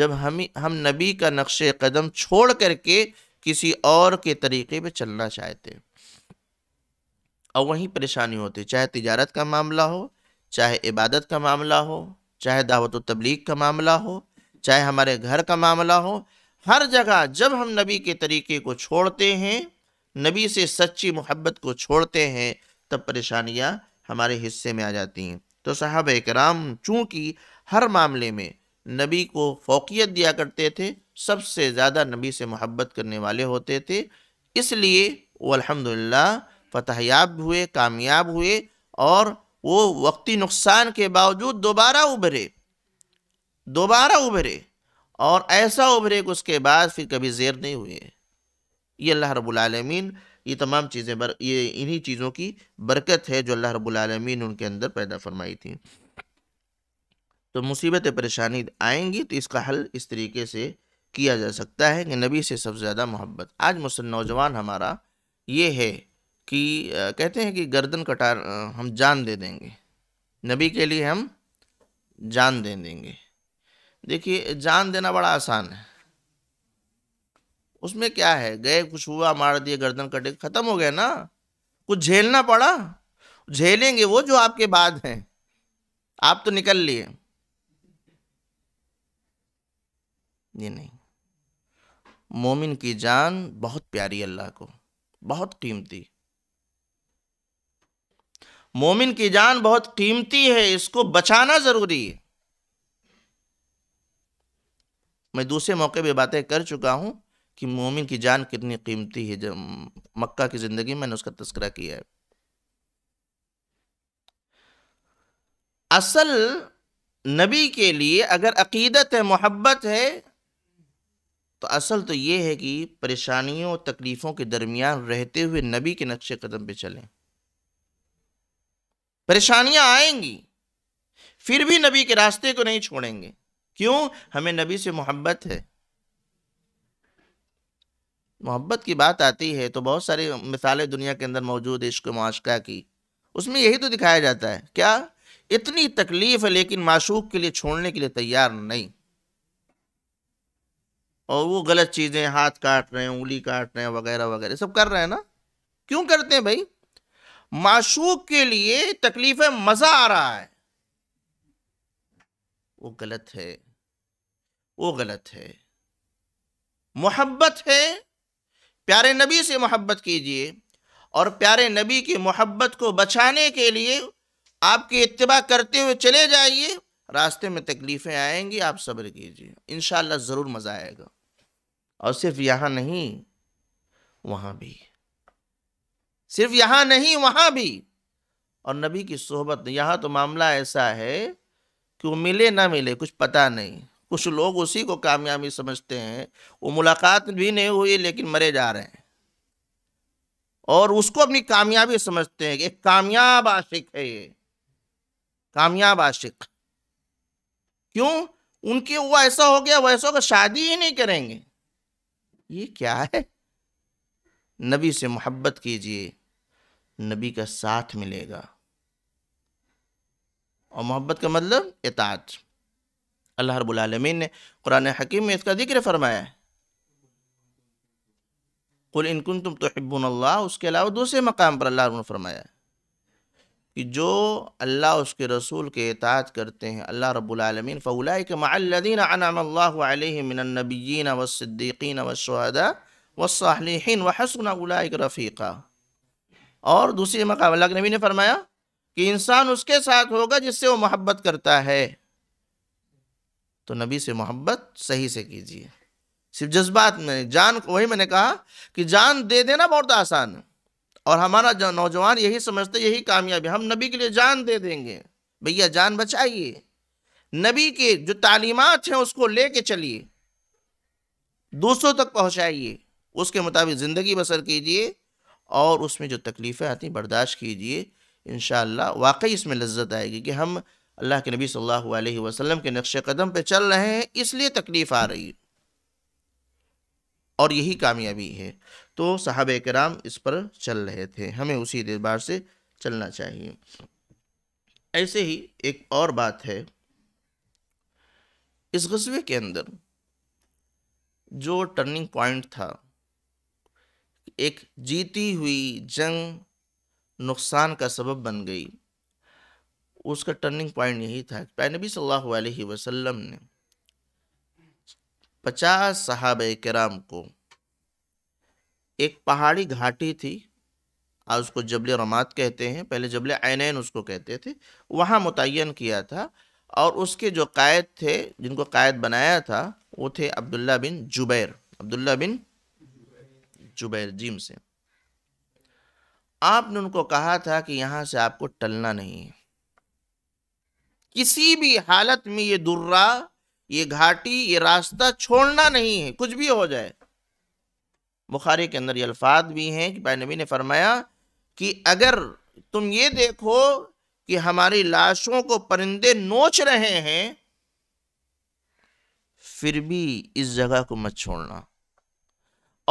जब हम हम नबी का नक्श कदम छोड़ करके किसी और के तरीके पे चलना चाहते हैं और वहीं परेशानी होती चाहे तिजारत का मामला हो चाहे इबादत का मामला हो चाहे दावत तबलीग का मामला हो चाहे हमारे घर का मामला हो हर जगह जब हम नबी के तरीके को छोड़ते हैं नबी से सच्ची मोहब्बत को छोड़ते हैं तब परेशानियाँ हमारे हिस्से में आ जाती हैं तो साहब कराम चूँकि हर मामले में नबी को फोकियत दिया करते थे सबसे ज़्यादा नबी से मोहब्बत करने वाले होते थे इसलिए वो अलहमदिल्ला फतहयाब हुए कामयाब हुए और वो वक्ती नुकसान के बावजूद दोबारा उभरे दोबारा उभरे और ऐसा उभरे कि उसके बाद फिर कभी जेर नहीं हुए ये अल्लाह रबालमीन ये तमाम चीज़ें बर ये इन्हीं चीज़ों की बरकत है जो अल्लाह रब्बुल रबालमीन उनके अंदर पैदा फरमाई थी तो मुसीबत परेशानी आएंगी तो इसका हल इस तरीके से किया जा सकता है कि नबी से सबसे ज़्यादा मोहब्बत आज मुसल नौजवान हमारा ये है कि कहते हैं कि गर्दन कटार हम जान दे देंगे नबी के लिए हम जान दे देंगे देखिए जान देना बड़ा आसान है उसमें क्या है गए कुछ हुआ मार दिए गर्दन कटे खत्म हो गया ना कुछ झेलना पड़ा झेलेंगे वो जो आपके बाद हैं आप तो निकल लिए नहीं मोमिन की जान बहुत प्यारी अल्लाह को बहुत कीमती मोमिन की जान बहुत कीमती है इसको बचाना ज़रूरी है मैं दूसरे मौके पे बातें कर चुका हूं कि मोमिन की जान कितनी कीमती है जब मक्का की ज़िंदगी मैंने उसका तस्करा किया है असल नबी के लिए अगर अकीदत है मोहब्बत है तो असल तो ये है कि परेशानियों तकलीफ़ों के दरमियान रहते हुए नबी के नक्शे कदम पे चलें परेशानियां आएंगी फिर भी नबी के रास्ते को नहीं छोड़ेंगे क्यों हमें नबी से मोहब्बत है मोहब्बत की बात आती है तो बहुत सारी मिसालें दुनिया के अंदर मौजूद है इश्क माशका की उसमें यही तो दिखाया जाता है क्या इतनी तकलीफ है लेकिन माशूक के लिए छोड़ने के लिए तैयार नहीं और वो गलत चीज़ें हाथ काट रहे हैं उंगली काट रहे हैं वगैरह वगैरह सब कर रहे हैं ना क्यों करते हैं भाई माशूक के लिए तकलीफ है मज़ा आ रहा है वो गलत है वो गलत है मोहब्बत है प्यारे नबी से मोहब्बत कीजिए और प्यारे नबी की मोहब्बत को बचाने के लिए आपकी इतबा करते हुए चले जाइए रास्ते में तकलीफ़ें आएंगी आप सब्र कीजिए इन ज़रूर मज़ा आएगा और सिर्फ यहाँ नहीं वहाँ भी सिर्फ यहाँ नहीं वहाँ भी और नबी की सोहबत यहाँ तो मामला ऐसा है कि वो मिले ना मिले कुछ पता नहीं कुछ लोग उसी को कामयाबी समझते हैं वो मुलाकात भी नहीं हुई लेकिन मरे जा रहे हैं और उसको अपनी कामयाबी समझते हैं कि एक कामयाब आशिक है ये कामयाब आशिक क्यों उनके वो ऐसा हो गया वैसा होगा शादी ही नहीं करेंगे ये क्या है नबी से मोहब्बत कीजिए नबी का साथ मिलेगा और मोहब्बत का मतलब एताज अल्लाह रबालमीन ने कुरान हकीम में इसका जिक्र फरमाया कुल इनकुन तुम तोहबन अल्लाह उसके अलावा दूसरे मकाम पर अल्लाह ने फरमाया कि जो अल्लाह उसके रसूल के एताज करते हैं अल्लाह रबालमीन फ़ौला के मदीन अनामल्लाबीन वसद्दीकिन वशहदा वसाहन वहसन के रफ़ीक़ा और दूसरे मकाम अल्लाह के नबी ने फरमाया कि इंसान उसके साथ होगा जिससे वो मोहब्बत करता है तो नबी से मोहब्बत सही से कीजिए सिर्फ जज्बात में जान वही मैंने कहा कि जान दे देना बहुत आसान है और हमारा नौजवान यही समझते यही कामयाबी हम नबी के लिए जान दे देंगे भैया जान बचाइए नबी के जो तालीमत हैं उसको ले के चलिए दूसरों तक पहुँचाइए उसके मुताबिक ज़िंदगी बसर कीजिए और उसमें जो तकलीफ़ें आती बर्दाश्त कीजिए इन वाकई इसमें लज्जत आएगी कि हम अल्लाह के नबी सल्लल्लाहु अलैहि वसल्लम के नक्श कदम पे चल रहे हैं इसलिए तकलीफ़ आ रही और यही कामयाबी है तो साहब कराम इस पर चल रहे थे हमें उसी एतबार से चलना चाहिए ऐसे ही एक और बात है इस गजबे के अंदर जो टर्निंग पॉइंट था एक जीती हुई जंग नुकसान का सबब बन गई उसका टर्निंग पॉइंट यही था पैन नबी सल अलैहि वसल्लम ने पचास साहब कराम को एक पहाड़ी घाटी थी आज उसको जबल रमात कहते हैं पहले जबल आनैन उसको कहते थे वहाँ मुतन किया था और उसके जो कायद थे जिनको कायद बनाया था वो थे Abdullah bin Zubair Abdullah bin Zubair जीम से आपने उनको कहा था कि यहाँ से आपको टलना नहीं है किसी भी हालत में ये दुर्रा ये घाटी ये रास्ता छोड़ना नहीं है कुछ भी हो जाए बुखारी के अंदर ये अल्फाज भी हैं कि भाई नबी ने फरमाया कि अगर तुम ये देखो कि हमारी लाशों को परिंदे नोच रहे हैं फिर भी इस जगह को मत छोड़ना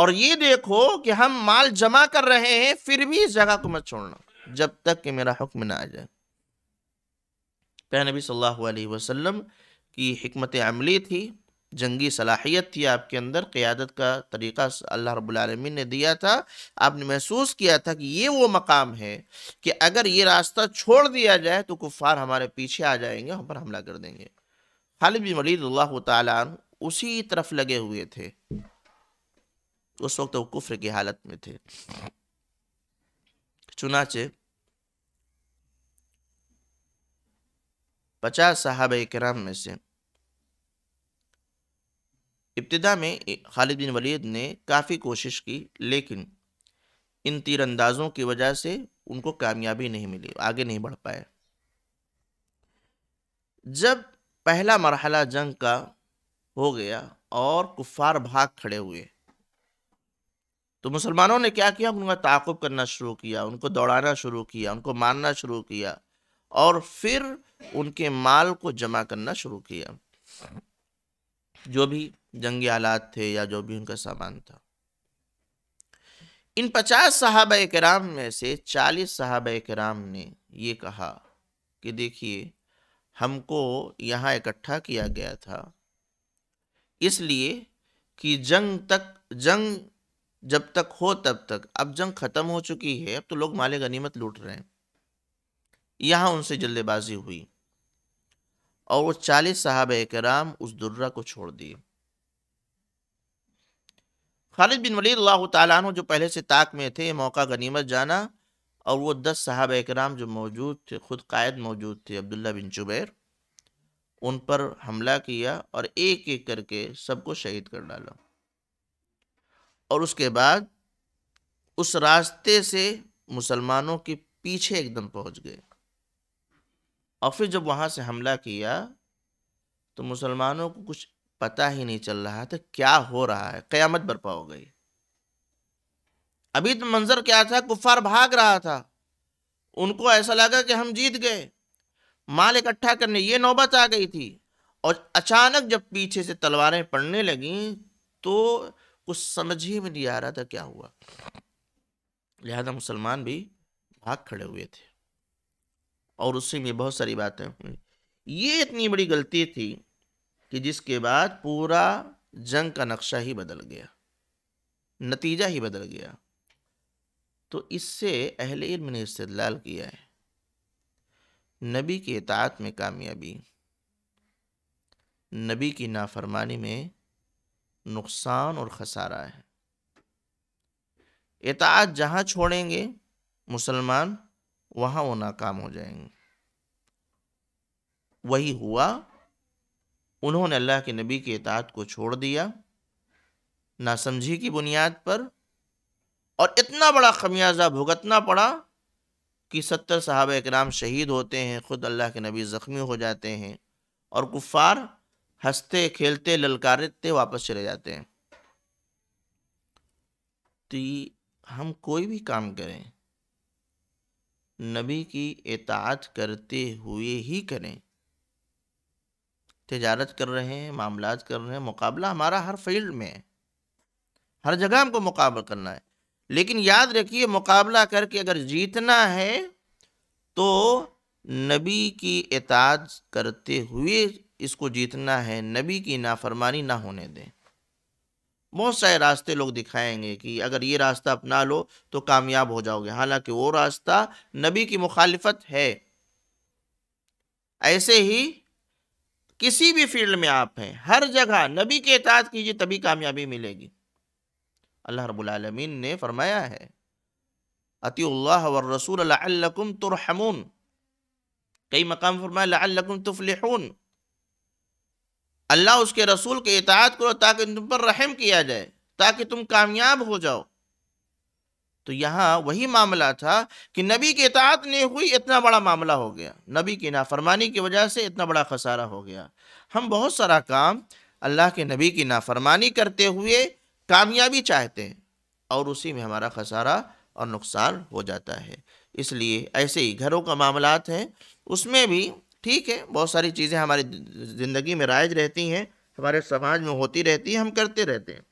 और ये देखो कि हम माल जमा कर रहे हैं फिर भी इस जगह को मत छोड़ना जब तक कि मेरा हुक्म ना आ जाए नबी सल्लल्लाहु अलैहि वसल्लम की हमत अमली थी जंगी सलाहियत थी आपके अंदर क़्यादत का तरीक़ा अल्लाह रबालमीन ने दिया था आपने महसूस किया था कि ये वो मकाम है कि अगर ये रास्ता छोड़ दिया जाए तो कुफ़ार हमारे पीछे आ जाएंगे हम पर हमला कर देंगे खालिद बिन वलीद उसी तरफ लगे हुए थे उस वक्त वो कुफ्र की हालत में थे चुनाचे पचास साहब कराम में से इब्तदा में खालिद बिन वलीद ने काफ़ी कोशिश की लेकिन इन तीरंदाजों की वजह से उनको कामयाबी नहीं मिली आगे नहीं बढ़ पाए जब पहला मरहला जंग का हो गया और कुफार भाग खड़े हुए तो मुसलमानों ने क्या किया उनका ताकुब करना शुरू किया उनको दौड़ाना शुरू किया उनको मारना शुरू किया और फिर उनके माल को जमा करना शुरू किया जो भी जंगी आलात थे या जो भी उनका सामान था इन पचास साहब कराम में से चालीस साहब कराम ने ये कहा कि देखिए हमको यहाँ इकट्ठा किया गया था इसलिए कि जंग तक जंग जब तक हो तब तक अब जंग ख़त्म हो चुकी है अब तो लोग माले गनीमत लूट रहे हैं यहाँ उनसे जल्दबाजी हुई और वो चालीस साहब कराम उस दुर्रा को छोड़ दिए खालिद बिन वली अल्लाह तु जो पहले से ताक में थे मौका गनीमत जाना और वो दस साहब कराम जो मौजूद थे खुद कायद मौजूद थे अब्दुल्ला बिन जुबैर उन पर हमला किया और एक एक करके सबको शहीद कर डाला और उसके बाद उस रास्ते से मुसलमानों के पीछे एकदम पहुंच गए और फिर जब वहाँ से हमला किया तो मुसलमानों को कुछ पता ही नहीं चल रहा था क्या हो रहा है क़यामत बर्पा हो गई अभी तो मंजर क्या था कुफार भाग रहा था उनको ऐसा लगा कि हम जीत गए माल इकट्ठा करने ये नौबत आ गई थी और अचानक जब पीछे से तलवारें पड़ने लगीं तो कुछ समझ ही में नहीं आ रहा था क्या हुआ लिहाजा मुसलमान भी भाग खड़े हुए थे और उसी में बहुत सारी बातें हुई ये इतनी बड़ी गलती थी कि जिसके बाद पूरा जंग का नक्शा ही बदल गया नतीजा ही बदल गया तो इससे अहले इल्म ने इस्तलाल किया है नबी के इतात में कामयाबी नबी की नाफरमानी में नुकसान और खसारा है इतात जहाँ छोड़ेंगे मुसलमान वहाँ वो नाकाम हो जाएंगे वही हुआ उन्होंने अल्लाह के नबी के इतात को छोड़ दिया नासमझी की बुनियाद पर और इतना बड़ा खमियाजा भुगतना पड़ा कि सत्तर साहब कराम शहीद होते हैं ख़ुद अल्लाह के नबी ज़ख्मी हो जाते हैं और कुफ़ार हंसते खेलते ललकारते वापस चले जाते हैं तो हम कोई भी काम करें नबी की एतात करते हुए ही करें तजारत कर रहे हैं मामलात कर रहे हैं मुकाबला हमारा हर फील्ड में है हर जगह हमको मुकाबला करना है लेकिन याद रखिए मुकाबला करके अगर जीतना है तो नबी की एताज करते हुए इसको जीतना है नबी की नाफरमानी ना होने दें बहुत सारे रास्ते लोग दिखाएंगे कि अगर ये रास्ता अपना लो तो कामयाब हो जाओगे हालांकि वो रास्ता नबी की मुखालफत है ऐसे ही किसी भी फील्ड में आप हैं हर जगह नबी के इतात कीजिए तभी कामयाबी मिलेगी अल्लाह रबालमीन ने फरमाया है अतील्ला व रसूल तुरहमून कई मकाम फरमाया तुफलहून अल्लाह उसके रसूल के इतात करो ताकि तुम पर रहम किया जाए ताकि तुम कामयाब हो जाओ तो यहाँ वही मामला था कि नबी के इतात नहीं हुई इतना बड़ा मामला हो गया नबी की नाफरमानी की वजह से इतना बड़ा खसारा हो गया हम बहुत सारा काम अल्लाह के नबी की नाफरमानी करते हुए कामयाबी चाहते हैं और उसी में हमारा खसारा और नुकसान हो जाता है इसलिए ऐसे ही घरों का मामला हैं उसमें भी ठीक है बहुत सारी चीज़ें हमारी ज़िंदगी में राइज रहती हैं हमारे समाज में होती रहती है हम करते रहते हैं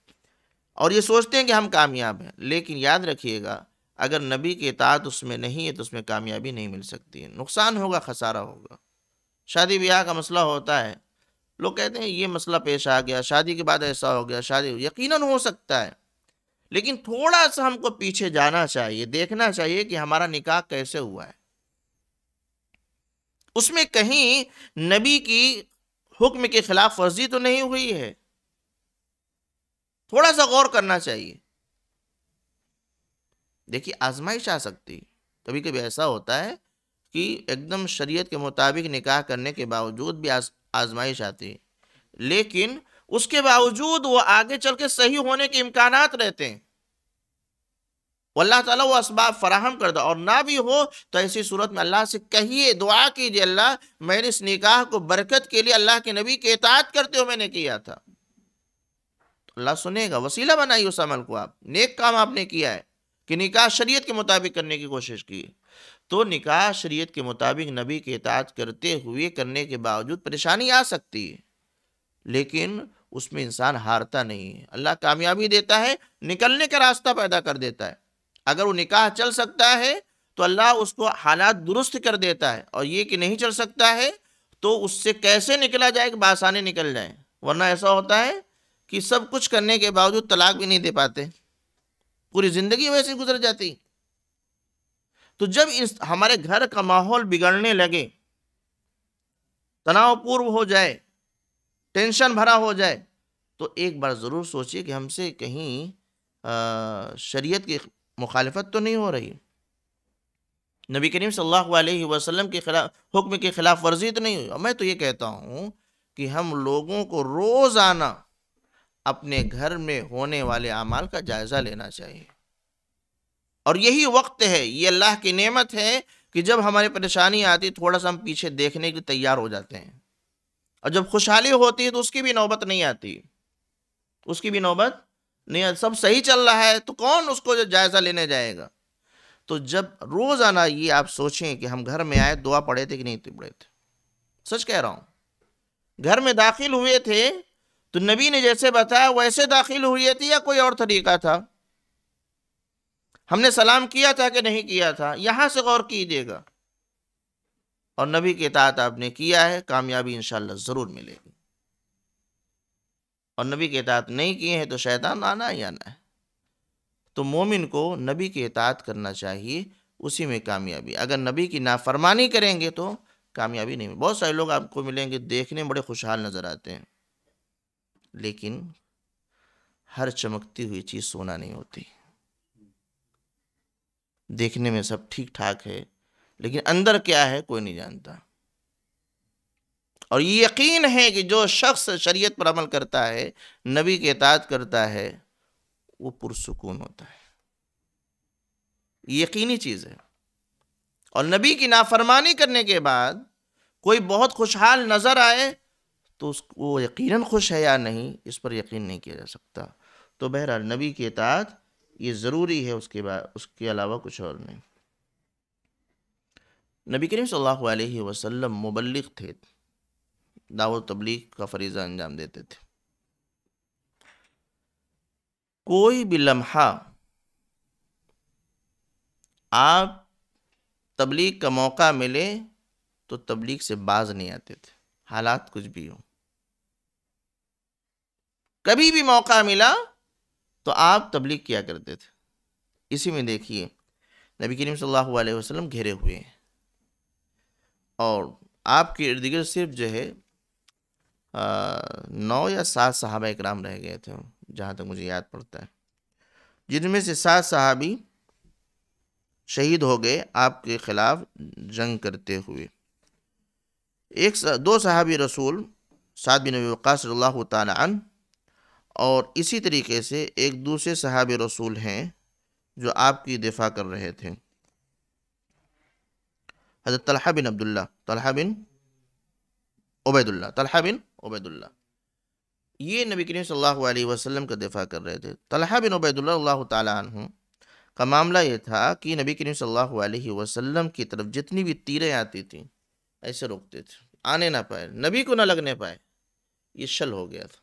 और ये सोचते हैं कि हम कामयाब हैं लेकिन याद रखिएगा अगर नबी की इतात उसमें नहीं है तो उसमें कामयाबी नहीं मिल सकती है नुकसान होगा खसारा होगा शादी ब्याह का मसला होता है लोग कहते हैं ये मसला पेश आ गया शादी के बाद ऐसा हो गया शादी यकीनन हो सकता है लेकिन थोड़ा सा हमको पीछे जाना चाहिए देखना चाहिए कि हमारा निकाह कैसे हुआ है उसमें कहीं नबी की हुक्म के खिलाफ वर्जी तो नहीं हुई है थोड़ा सा गौर करना चाहिए देखिए आजमाइश आ सकती कभी कभी ऐसा होता है कि एकदम शरीयत के मुताबिक निकाह करने के बावजूद भी आज, आजमाइश आती है लेकिन उसके बावजूद वो आगे चल के सही होने के इम्कान रहते हैं अल्लाह ताला वो इसबाब फराहम कर दो और ना भी हो तो ऐसी सूरत में अल्लाह से कहिए दुआ कीजिए अल्लाह मैंने इस निकाह को बरकत के लिए अल्लाह के नबी के इतात करते हुए मैंने किया था तो अल्लाह सुनेगा वसीला बनाइए उस अमल को आप नेक काम आपने किया है कि निकाह शरीयत के मुताबिक करने की कोशिश की तो निकाह शरीयत के मुताबिक नबी के इतात करते हुए करने के बावजूद परेशानी आ सकती है लेकिन उसमें इंसान हारता नहीं है अल्लाह कामयाबी देता है निकलने का रास्ता पैदा कर देता है अगर वो निकाह चल सकता है तो अल्लाह उसको हालात दुरुस्त कर देता है और ये कि नहीं चल सकता है तो उससे कैसे निकला जाए कि बासानी निकल जाए वरना ऐसा होता है कि सब कुछ करने के बावजूद तलाक भी नहीं दे पाते पूरी ज़िंदगी वैसे गुजर जाती तो जब इस हमारे घर का माहौल बिगड़ने लगे तनावपूर्व हो जाए टेंशन भरा हो जाए तो एक बार ज़रूर सोचिए कि हमसे कहीं शरीयत के मुखालफत तो नहीं हो रही नबी करीम सल्लल्लाहु अलैहि वसल्लम के खिलाफ हुक्म के खिलाफ वर्जी तो नहीं हुई मैं तो ये कहता हूँ कि हम लोगों को रोज़ाना अपने घर में होने वाले अमाल का जायज़ा लेना चाहिए और यही वक्त है ये अल्लाह की नेमत है कि जब हमारी परेशानी आती थोड़ा सा हम पीछे देखने के लिए तैयार हो जाते हैं और जब खुशहाली होती है तो उसकी भी नौबत नहीं आती उसकी भी नौबत नहीं सब सही चल रहा है तो कौन उसको जायज़ा लेने जाएगा तो जब रोज़ाना ये आप सोचें कि हम घर में आए दुआ पढ़े थे कि नहीं पढ़े थे सच कह रहा हूं घर में दाखिल हुए थे तो नबी ने जैसे बताया वैसे दाखिल हुए थे या कोई और तरीका था हमने सलाम किया था कि नहीं किया था यहां से गौर कीजिएगा और नबी के तात आपने किया है कामयाबी इंशाला ज़रूर मिलेगी और नबी के इतात नहीं किए हैं तो शैतान आना ही आना है तो मोमिन को नबी के इतात करना चाहिए उसी में कामयाबी अगर नबी की नाफरमानी करेंगे तो कामयाबी नहीं बहुत सारे लोग आपको मिलेंगे देखने बड़े खुशहाल नज़र आते हैं लेकिन हर चमकती हुई चीज़ सोना नहीं होती देखने में सब ठीक ठाक है लेकिन अंदर क्या है कोई नहीं जानता और ये यकीन है कि जो शख्स शरीयत पर अमल करता है नबी के अतात करता है वो पुरसकून होता है यकीनी चीज़ है और नबी की नाफरमानी करने के बाद कोई बहुत खुशहाल नज़र आए तो उसको यकीनन खुश है या नहीं इस पर यकीन नहीं किया जा सकता तो बहरहाल नबी की इतात ये ज़रूरी है उसके बाद उसके अलावा कुछ और नहीं नबी करीम सल्लल्लाहु अलैहि वसल्लम मुबलक थे दावत तबलीग का फरीज़ा अंजाम देते थे कोई भी लम्हा आप तबलीग का मौका मिले तो तबलीग से बाज नहीं आते थे हालात कुछ भी हो कभी भी मौका मिला तो आप तबलीग किया करते थे इसी में देखिए नबी करीम सल्लल्लाहु अलैहि वसल्लम घेरे हुए हैं और आपके इर्द गिर्द सिर्फ जो है नौ या सात साहब कराम रह गए थे जहाँ तक मुझे याद पड़ता है जिनमें से सात साहबी शहीद हो गए आपके ख़िलाफ़ जंग करते हुए एक दो साहबी रसूल सात बिन वक़ास और इसी तरीके से एक दूसरे साहब रसूल हैं जो आपकी दिफा कर रहे थे हज़रत तलहा बिन अब्दुल्ला तलहा बिन उबैदुल्ला तलहा बिन उबैदुल्ला ये नबी करीम सल्लल्लाहु अलैहि वसल्लम का दिफा कर रहे थे तलहा बिन उबैदुल्ला अल्लाह तु का मामला ये था कि नबी करीम सल्लल्लाहु अलैहि वसल्लम की तरफ जितनी भी तीरें आती थी ऐसे रोकते थे आने ना पाए नबी को ना लगने पाए ये शल हो गया था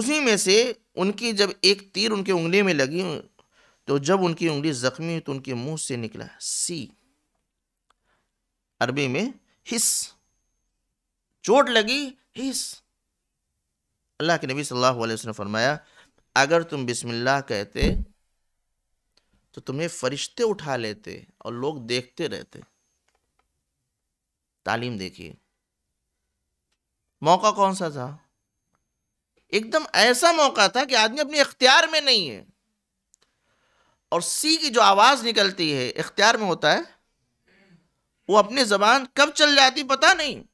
उसी में से उनकी जब एक तीर उनकी उंगली में लगी तो जब उनकी उंगली जख्मी हुई तो उनके मुंह से निकला सी अरबी में हिस्स चोट लगी हिस अल्लाह के नबी सल्लल्लाहु अलैहि वसल्लम ने फरमाया अगर तुम बिस्मिल्लाह कहते तो तुम्हें फरिश्ते उठा लेते और लोग देखते रहते तालीम देखिए मौका कौन सा था एकदम ऐसा मौका था कि आदमी अपने इख्तियार में नहीं है और सी की जो आवाज़ निकलती है इख्तियार में होता है वो अपनी ज़बान कब चल जाती पता नहीं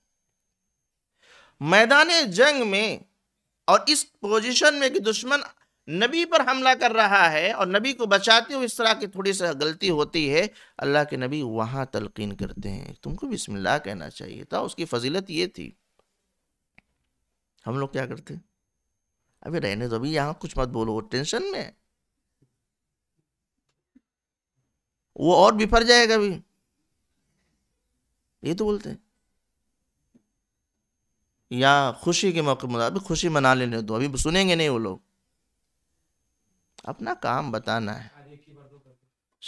मैदान जंग में और इस पोजीशन में कि दुश्मन नबी पर हमला कर रहा है और नबी को बचाते हुए इस तरह की थोड़ी सी गलती होती है अल्लाह के नबी वहाँ तलकीन करते हैं तुमको बिस्मिल्लाह कहना चाहिए था उसकी फजीलत ये थी हम लोग क्या करते अभी रहने दो अभी यहाँ कुछ मत बोलो टेंशन में वो और बिफर जाएगा अभी ये तो बोलते हैं या खुशी के मौके मुताबिक खुशी मना लेने दो अभी सुनेंगे नहीं वो लोग अपना काम बताना है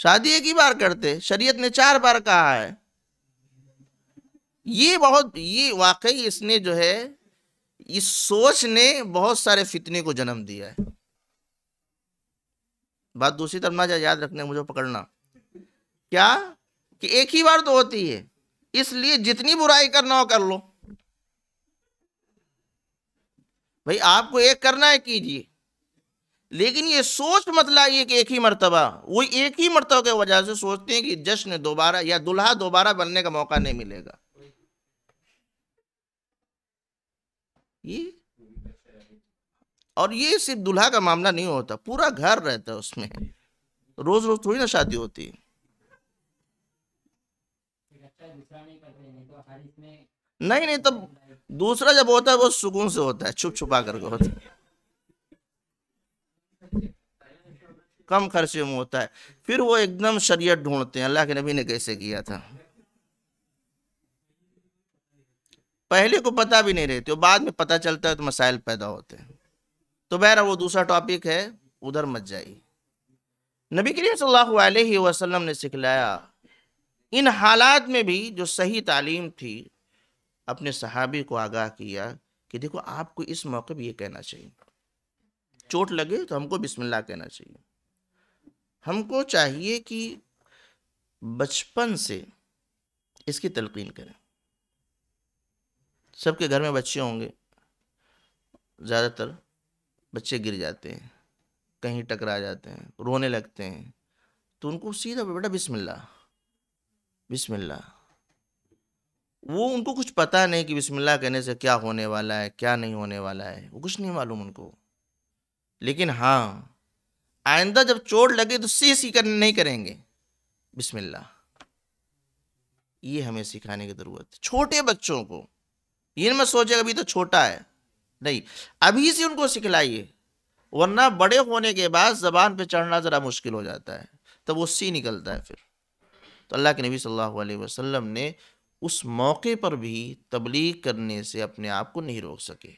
शादी एक ही बार करते शरीयत ने चार बार कहा है ये बहुत ये वाकई इसने जो है इस सोच ने बहुत सारे फितने को जन्म दिया है बात दूसरी तरफ ना याद रखने मुझे पकड़ना क्या कि एक ही बार तो होती है इसलिए जितनी बुराई करना हो कर लो भाई आपको एक करना है कीजिए लेकिन ये सोच मत लाइए कि एक ही मर्तबा वो एक ही मर्तबा के वजह से सोचते हैं कि जश्न दोबारा या दुल्हा दोबारा बनने का मौका नहीं मिलेगा ये और ये सिर्फ दुल्हा का मामला नहीं होता पूरा घर रहता है उसमें रोज रोज थोड़ी ना शादी होती है नहीं नहीं तब दूसरा जब होता है वो सुकून से होता है छुप छुपा करके होता है कम खर्चे में होता है फिर वो एकदम शरीयत ढूंढते हैं अल्लाह के नबी ने कैसे किया था पहले को पता भी नहीं रहती बाद में पता चलता है तो मसाइल पैदा होते हैं तो बहरा वो दूसरा टॉपिक है उधर मत जाइए नबी करीम सल्लल्लाहु अलैहि वसल्लम ने सिखलाया इन हालात में भी जो सही तालीम थी अपने सहाबी को आगाह किया कि देखो आपको इस मौके पर ये कहना चाहिए चोट लगे तो हमको बिस्मिल्लाह कहना चाहिए हमको चाहिए कि बचपन से इसकी तलकीन करें सबके घर में बच्चे होंगे ज़्यादातर बच्चे गिर जाते हैं कहीं टकरा जाते हैं रोने लगते हैं तो उनको सीधा बेटा बिस्मिल्लाह बिस्मिल्लाह वो उनको कुछ पता नहीं कि बिस्मिल्लाह कहने से क्या होने वाला है क्या नहीं होने वाला है वो कुछ नहीं मालूम उनको लेकिन हाँ आइंदा जब चोट लगे तो सी सी कर नहीं करेंगे बिस्मिल्लाह ये हमें सिखाने की ज़रूरत है छोटे बच्चों को ये मैं सोचेगा अभी तो छोटा है नहीं अभी से उनको सिखलाइए वरना बड़े होने के बाद ज़बान पर चढ़ना ज़रा मुश्किल हो जाता है तब वो सी निकलता है फिर तो अल्लाह के नबी सल्लल्लाहु अलैहि वसल्लम ने उस मौके पर भी तबलीग करने से अपने आप को नहीं रोक सके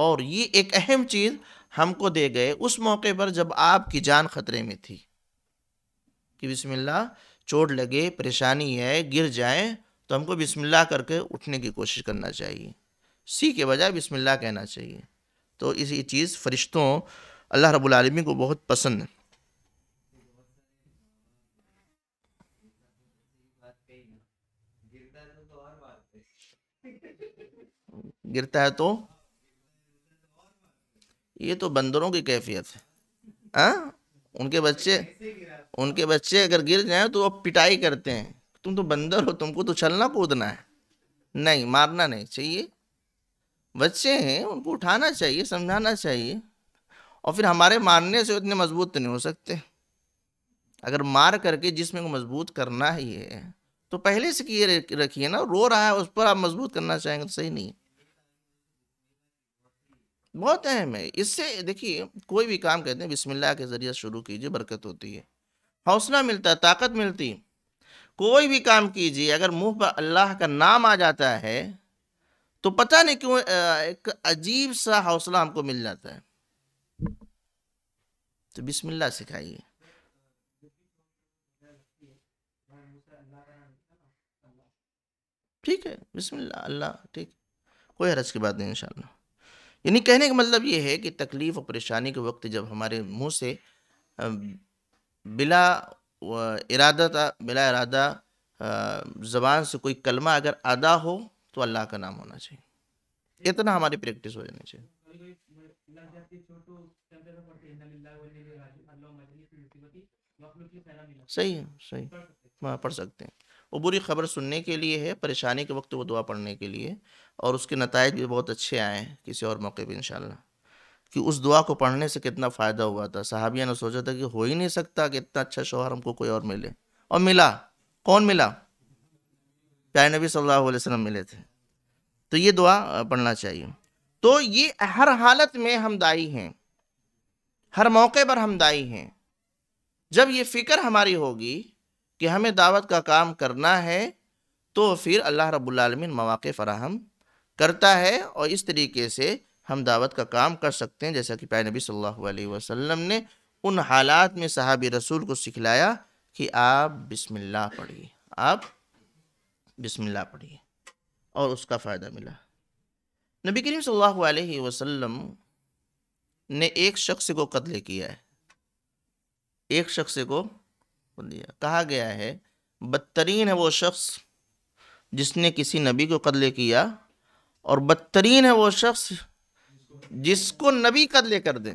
और ये एक अहम चीज़ हमको दे गए उस मौके पर जब आपकी जान खतरे में थी कि बिस्मिल्लाह चोट लगे परेशानी है गिर जाए तो हमको बिस्मिल्लाह करके उठने की कोशिश करना चाहिए सी के बजाय बिस्मिल्लाह कहना चाहिए तो इसी चीज़ फरिश्तों अल्लाह रब्बुल को बहुत पसंद है गिरता है तो ये तो बंदरों की कैफियत है आ? हाँ? उनके बच्चे उनके बच्चे अगर गिर जाए तो अब पिटाई करते हैं तुम तो बंदर हो तुमको तो चलना कूदना है नहीं मारना नहीं चाहिए बच्चे हैं उनको उठाना चाहिए समझाना चाहिए और फिर हमारे मारने से उतने मजबूत तो नहीं हो सकते अगर मार करके जिसमें को मजबूत करना ही है तो पहले से किए रखिए ना रो रहा है उस पर आप मजबूत करना चाहेंगे तो सही नहीं है बहुत अहम है इससे देखिए कोई भी काम कहते हैं बिस्मिल्लाह के ज़रिए शुरू कीजिए बरकत होती है हौसला मिलता है ताकत मिलती कोई भी काम कीजिए अगर मुंह पर अल्लाह का नाम आ जाता है तो पता नहीं क्यों एक अजीब सा हौसला हमको मिल जाता है तो बिस्मिल्लाह सिखाइए ठीक है बिस्मिल्लाह अल्लाह ठीक कोई हरज की बात नहीं इंशाल्लाह यानी कहने का मतलब ये है कि तकलीफ़ और परेशानी के वक्त जब हमारे मुंह से बिला इरादा बिला इरादा ज़बान से कोई कलमा अगर अदा हो तो अल्लाह का नाम होना चाहिए इतना हमारी प्रैक्टिस हो जानी चाहिए सही है सही वहाँ पढ़ सकते हैं वो बुरी खबर सुनने के लिए है परेशानी के वक्त वो दुआ पढ़ने के लिए और उसके नतज भी बहुत अच्छे आए हैं किसी और मौके पर इन कि उस दुआ को पढ़ने से कितना फ़ायदा हुआ था सहाबिया ने सोचा था कि हो ही नहीं सकता कि इतना अच्छा शोहर हमको कोई और मिले और मिला कौन मिला प्यारे नबी सल्लल्लाहु अलैहि वसल्लम मिले थे तो ये दुआ पढ़ना चाहिए तो ये हर हालत में हम दाई हैं हर मौके पर हम दाई हैं जब ये फ़िक्र हमारी होगी कि हमें दावत का काम करना है तो फिर अल्लाह रब्बुल मौाक़ फ़राहम करता है और इस तरीके से हम दावत का काम कर सकते हैं जैसा कि प्यारे नबी सल्लल्लाहु अलैहि वसल्लम ने उन हालात में सहाबी रसूल को सिखलाया कि आप बिस्मिल्लाह पढ़िए आप बिस्मिल्लाह पढ़िए और उसका फ़ायदा मिला नबी करीम सल्लल्लाहु अलैहि वसल्लम ने एक शख्स को कत्ल किया है एक शख्स को दिया कहा गया है बदतरीन है वो शख्स जिसने किसी नबी को कत्ल किया और बदतरीन है वो शख्स जिसको नबी कत्ल कर दें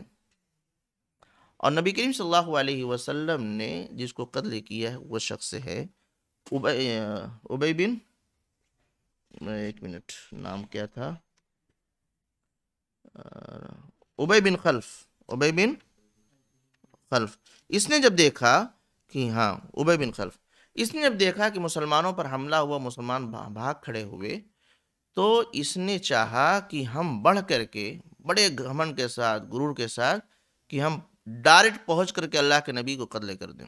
और नबी करीम सल्लल्लाहु अलैहि वसल्लम ने जिसको कत्ल किया है वो शख्स है उबै उबै बिन एक मिनट नाम क्या था उबै बिन खल्फ उबै बिन खल्फ इसने जब देखा कि हाँ उबै बिन खल्फ इसने जब देखा कि मुसलमानों पर हमला हुआ मुसलमान भाग खड़े हुए तो इसने चाहा कि हम बढ़ करके बड़े घमन के साथ गुरूर के साथ कि हम डायरेक्ट पहुंच करके अल्लाह के नबी को कत्ल कर दें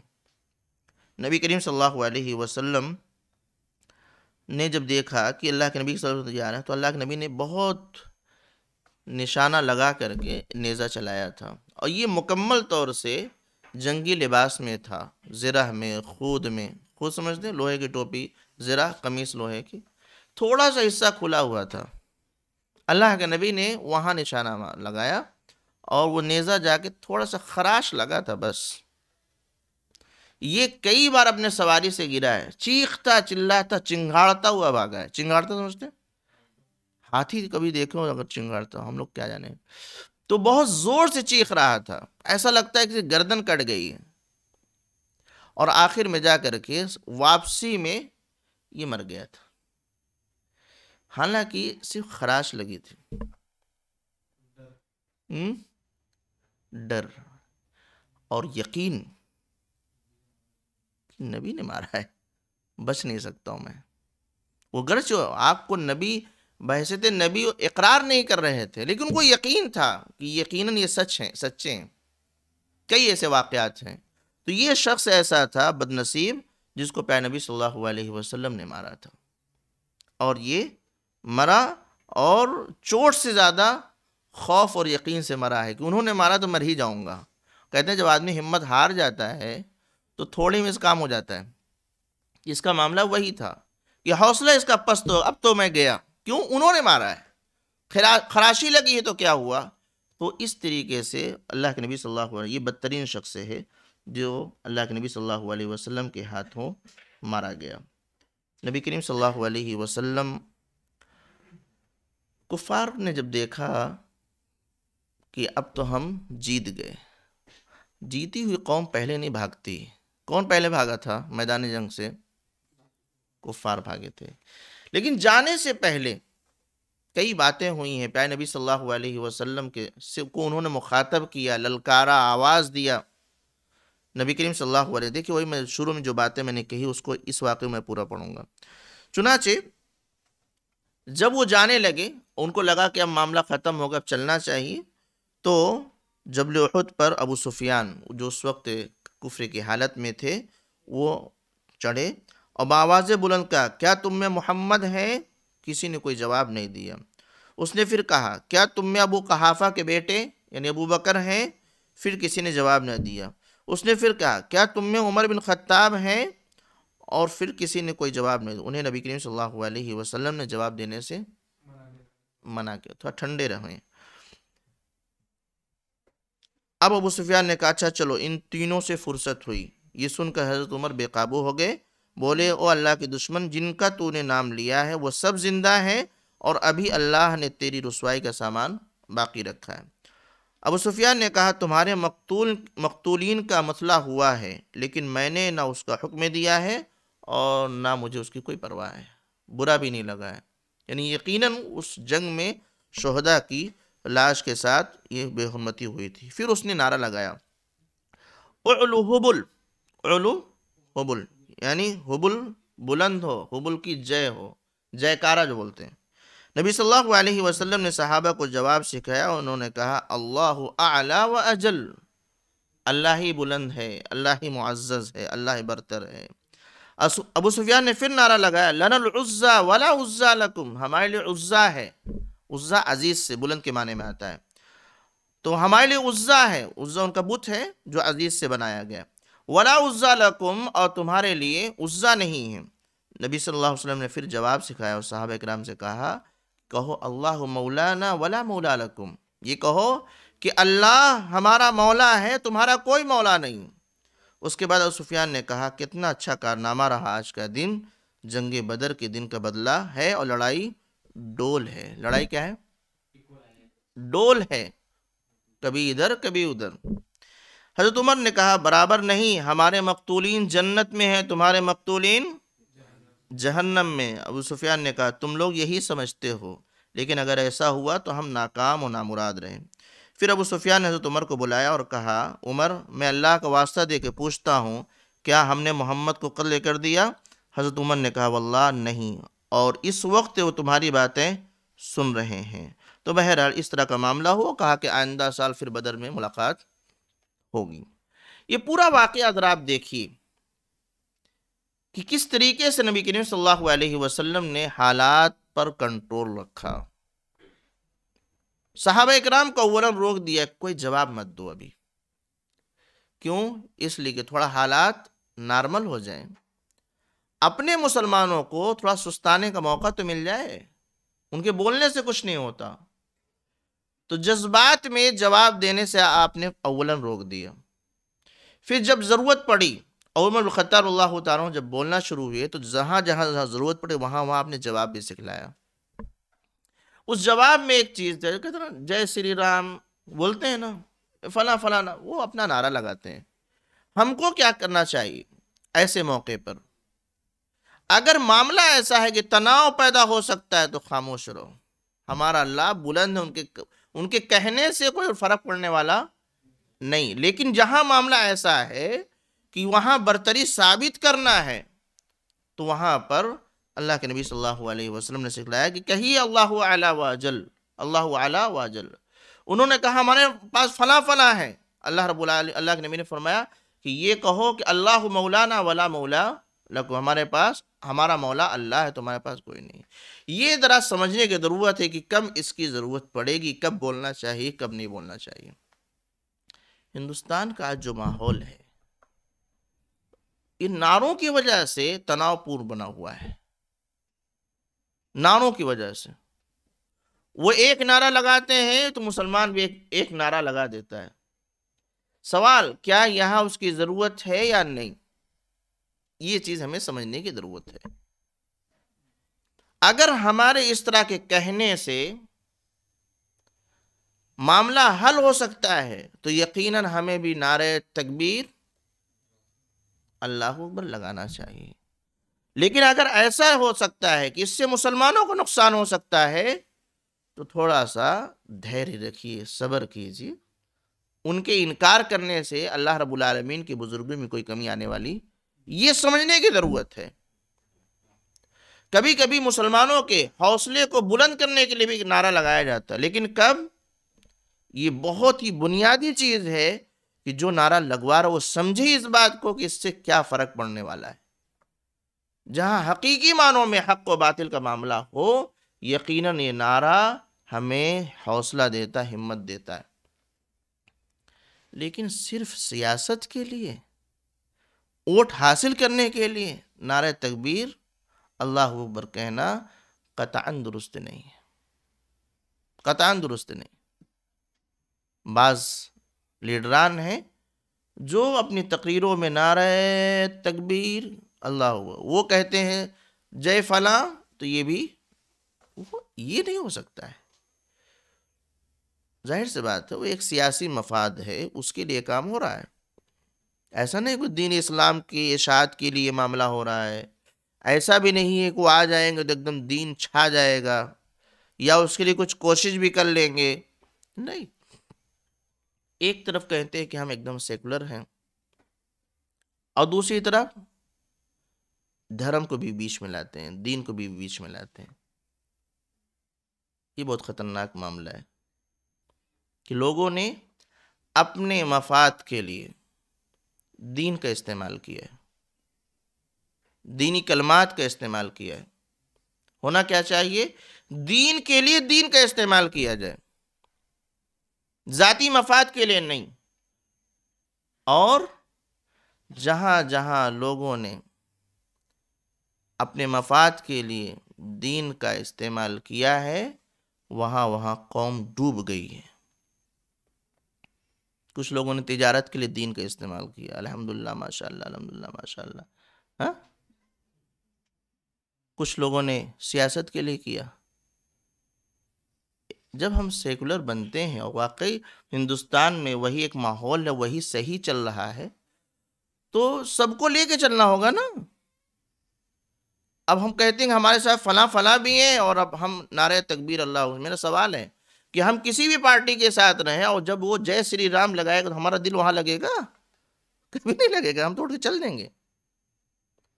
नबी करीम सल्लल्लाहु अलैहि वसल्लम ने जब देखा कि अल्लाह के नबी की जा रहा है तो अल्लाह के नबी ने बहुत निशाना लगा करके नेज़ा चलाया था और ये मुकम्मल तौर से जंगी लिबास में था ज़रा में खूद में खूद समझते लोहे की टोपी ज़रा कमीज़ लोहे की थोड़ा सा हिस्सा खुला हुआ था अल्लाह के नबी ने वहाँ निशाना लगाया और वो नेज़ा जाके थोड़ा सा खराश लगा था बस ये कई बार अपने सवारी से गिरा है चीखता चिल्लाता चिंगाड़ता हुआ भागा है चिंगाड़ता समझते हाथी कभी देखे हो अगर चिंगाड़ता हम लोग क्या जाने तो बहुत ज़ोर से चीख रहा था ऐसा लगता है कि गर्दन कट गई है और आखिर में जा करके वापसी में ये मर गया था हालांकि सिर्फ खराश लगी थी हम्म? डर और यकीन कि नबी ने मारा है बच नहीं सकता हूं मैं वो गर्च आपको नबी थे नबी इकरार नहीं कर रहे थे लेकिन उनको यकीन था कि यकीनन ये सच हैं सच्चे हैं कई ऐसे वाक़ात हैं तो ये शख्स ऐसा था बदनसीब जिसको पैनबी नबी सल्लल्लाहु अलैहि वसल्लम ने मारा था और ये मरा और चोट से ज़्यादा खौफ और यकीन से मरा है कि उन्होंने मारा तो मर ही जाऊँगा कहते हैं जब आदमी हिम्मत हार जाता है तो थोड़ी में काम हो जाता है इसका मामला वही था कि हौसला इसका पस्त हो अब तो मैं गया क्यों उन्होंने मारा है खरा खराशी लगी है तो क्या हुआ तो इस तरीके से अल्लाह के नबी सल्लल्लाहु अलैहि ये बदतरीन शख्स है जो अल्लाह के नबी सल्लल्लाहु अलैहि वसल्लम के हाथों मारा गया नबी करीम सल्लल्लाहु अलैहि वसल्लम कुफार ने जब देखा कि अब तो हम जीत गए जीती हुई कौम पहले नहीं भागती कौन पहले भागा था मैदान जंग से कुफार भागे थे लेकिन जाने से पहले कई बातें हुई हैं प्यारे नबी सल्लल्लाहु अलैहि वसल्लम के को उन्होंने मुखातब किया ललकारा आवाज़ दिया नबी करीम सल्लल्लाहु अलैहि देखिए वही मैं शुरू में जो बातें मैंने कही उसको इस वाक़े में पूरा पढ़ूंगा चुनाचे जब वो जाने लगे उनको लगा कि अब मामला ख़त्म हो गया अब चलना चाहिए तो जबल उहद पर अबू सुफियान जो उस वक्त कुफरी की हालत में थे वो चढ़े और आवाज़ बुलंद का क्या तुम में मोहम्मद हैं किसी ने कोई जवाब नहीं दिया उसने फिर कहा क्या तुम में अबू कहाफ़ा के बेटे यानी अबू बकर हैं फिर किसी ने जवाब न दिया उसने फिर कहा क्या तुम में उमर बिन ख़त्ताब हैं और फिर किसी ने कोई जवाब नहीं दिया उन्हें नबी करीम सल्लल्लाहु अलैहि वसल्लम ने जवाब देने से मना किया थोड़ा ठंडे रहें अब अबू सुफियान ने कहा अच्छा चलो इन तीनों से फुर्सत हुई ये सुनकर हजरत उमर बेकाबू हो गए बोले ओ अल्लाह के दुश्मन जिनका तूने नाम लिया है वो सब जिंदा है और अभी अल्लाह ने तेरी रसवाई का सामान बाकी रखा है अबू सुफियान ने कहा तुम्हारे मकतूल मकतूलिन का मसला हुआ है लेकिन मैंने ना उसका हुक्म दिया है और ना मुझे उसकी कोई परवाह है बुरा भी नहीं लगा है यानी यकीनन उस जंग में शहदा की लाश के साथ ये बेहरमती हुई थी फिर उसने नारा लगाया उलू हबुल हबुल यानी हबुल बुलंद हो हबुल की जय हो जयकारा जो बोलते हैं नबी सल्लल्लाहु अलैहि वसल्लम ने सहाबा को जवाब सिखाया उन्होंने कहा अल्लाह आला व अजल अल्लाह ही बुलंद है अल्लाह ही मुआज़ज है अल्लाह ही बरतर है अबू सुफियान ने फिर नारा लगाया लनल उज़्ज़ा वला उज़्ज़ा लकुम हमारे लिए उज़्ज़ा है उज़्ज़ा अजीज़ से बुलंद के माने में आता है तो हमारे लिए उज़्ज़ा है उज़्ज़ा उनका बुत है जो अजीज़ से बनाया गया वला उज़्ज़ा लकुम और तुम्हारे लिए उज़्ज़ा नहीं है नबी सल्लल्लाहु अलैहि वसल्लम ने फिर जवाब सिखाया और साहब कराम से कहा कहो अल्लाह मौलाना वला मौला लकुम ये कहो कि अल्लाह हमारा मौला है तुम्हारा कोई मौला नहीं उसके बाद अब सुफियान ने कहा कितना अच्छा कारनामा रहा आज का दिन जंग बदर के दिन का बदला है और लड़ाई डोल है लड़ाई क्या है डोल है कभी इधर कभी उधर हजरत उमर ने कहा बराबर नहीं हमारे मकतूलिन जन्नत में है तुम्हारे मकतूलिन जहन्नम में अबू सुफियान ने कहा तुम लोग यही समझते हो लेकिन अगर ऐसा हुआ तो हम नाकाम और नामुराद रहें फिर अबू सुफियान ने हज़रत उमर को बुलाया और कहा उमर मैं अल्लाह का वास्ता दे के पूछता हूँ क्या हमने मोहम्मद को कत्ल कर दिया हज़रत उमर ने कहा वल्ला नहीं और इस वक्त वो तुम्हारी बातें सुन रहे हैं तो बहरहाल इस तरह का मामला हुआ कहा कि आइंदा साल फिर बदर में मुलाकात होगी ये पूरा वाक़ अगर आप देखिए कि किस तरीके से नबी करीम सल्लल्लाहु अलैहि वसल्लम ने हालात पर कंट्रोल रखा साहब कराम को वरम रोक दिया कोई जवाब मत दो अभी क्यों इसलिए कि थोड़ा हालात नॉर्मल हो जाएं अपने मुसलमानों को थोड़ा सुस्ताने का मौका तो मिल जाए उनके बोलने से कुछ नहीं होता तो जज्बात में जवाब देने से आपने अवलन रोक दिया फिर जब ज़रूरत पड़ी उमर खतार जब बोलना शुरू हुए तो जहाँ जहाँ जहाँ ज़रूरत पड़ी वहाँ वहाँ आपने जवाब भी सिखलाया उस जवाब में एक चीज़ दे कहते ना जय श्री राम बोलते हैं ना फला फलाना वो अपना नारा लगाते हैं हमको क्या करना चाहिए ऐसे मौके पर अगर मामला ऐसा है कि तनाव पैदा हो सकता है तो खामोश रहो हमारा अल्लाह बुलंद है उनके उनके कहने से कोई फ़र्क पड़ने वाला नहीं लेकिन जहाँ मामला ऐसा है कि वहाँ बर्तरी साबित करना है तो वहाँ पर अल्लाह के नबी सल्लल्लाहु अलैहि वसल्लम ने सिखलाया कि कही अल्लाह अला वाजल अल्लाह अला वाजल उन्होंने कहा हमारे पास फला फला है अल्लाह रबुल अल्लाह के नबी ने फरमाया कि ये कहो कि अल्लाह मौलाना वाला मौला लको हमारे पास हमारा मौला अल्लाह है तुम्हारे पास कोई नहीं ये ज़रा समझने की ज़रूरत है कि कब इसकी ज़रूरत पड़ेगी कब बोलना चाहिए कब नहीं बोलना चाहिए हिंदुस्तान का आज जो माहौल है इन नारों की वजह से तनावपूर्ण बना हुआ है नारों की वजह से वो एक नारा लगाते हैं तो मुसलमान भी एक, एक नारा लगा देता है सवाल क्या यहाँ उसकी ज़रूरत है या नहीं ये चीज़ हमें समझने की ज़रूरत है अगर हमारे इस तरह के कहने से मामला हल हो सकता है तो यकीनन हमें भी नारे तकबीर अल्लाह पर लगाना चाहिए लेकिन अगर ऐसा हो सकता है कि इससे मुसलमानों को नुकसान हो सकता है तो थोड़ा सा धैर्य रखिए सब्र कीजिए उनके इनकार करने से अल्लाह रब्बुल आलमीन की बुजुर्गी में कोई कमी आने वाली ये समझने की ज़रूरत है कभी कभी मुसलमानों के हौसले को बुलंद करने के लिए भी नारा लगाया जाता है लेकिन कब ये बहुत ही बुनियादी चीज़ है कि जो नारा लगवा रहा वो समझे इस बात को कि इससे क्या फ़र्क पड़ने वाला है जहाँ हकीकी मानों में हक व बातिल का मामला हो यकीनन ये नारा हमें हौसला देता हिम्मत देता है लेकिन सिर्फ सियासत के लिए वोट हासिल करने के लिए नार तकबीर अल्लाह अकबर कहना कतान दुरुस्त नहीं है कतान दुरुस्त नहीं बाज़ लीडरान हैं जो अपनी तकरीरों में नार तकबीर अल्लाह हुआ वो कहते हैं जय फला तो ये भी वो ये नहीं हो सकता है जाहिर सी बात है वो एक सियासी मफाद है उसके लिए काम हो रहा है ऐसा नहीं कुछ दीन इस्लाम के इशात के लिए मामला हो रहा है ऐसा भी नहीं है को आ जाएंगे तो एकदम दीन छा जाएगा या उसके लिए कुछ कोशिश भी कर लेंगे नहीं एक तरफ कहते हैं कि हम एकदम सेकुलर हैं और दूसरी तरफ धर्म को भी बीच में लाते हैं दीन को भी बीच में लाते हैं ये बहुत ख़तरनाक मामला है कि लोगों ने अपने मफाद के लिए दीन का इस्तेमाल किया है दीनी कलमात का इस्तेमाल किया है होना क्या चाहिए दीन के लिए दीन का इस्तेमाल किया जाए जाति मफाद के लिए नहीं और जहां जहां लोगों ने अपने मफाद के लिए दीन का इस्तेमाल किया है वहाँ वहाँ कौम डूब गई है कुछ लोगों ने तिजारत के लिए दीन का इस्तेमाल किया अल्हम्दुलिल्लाह माशाल्लाह अल्हम्दुलिल्लाह माशाल्लाह हाँ कुछ लोगों ने सियासत के लिए किया जब हम सेकुलर बनते हैं और वाकई हिंदुस्तान में वही एक माहौल है वही सही चल रहा है तो सबको लेके चलना होगा ना अब हम कहते हैं हमारे साथ फ़ला फला भी हैं और अब हम नारे तकबीर अल्लाह मेरा सवाल है कि हम किसी भी पार्टी के साथ रहें और जब वो जय श्री राम लगाएगा तो हमारा दिल वहाँ लगेगा कभी नहीं लगेगा हम तोड़ के चल देंगे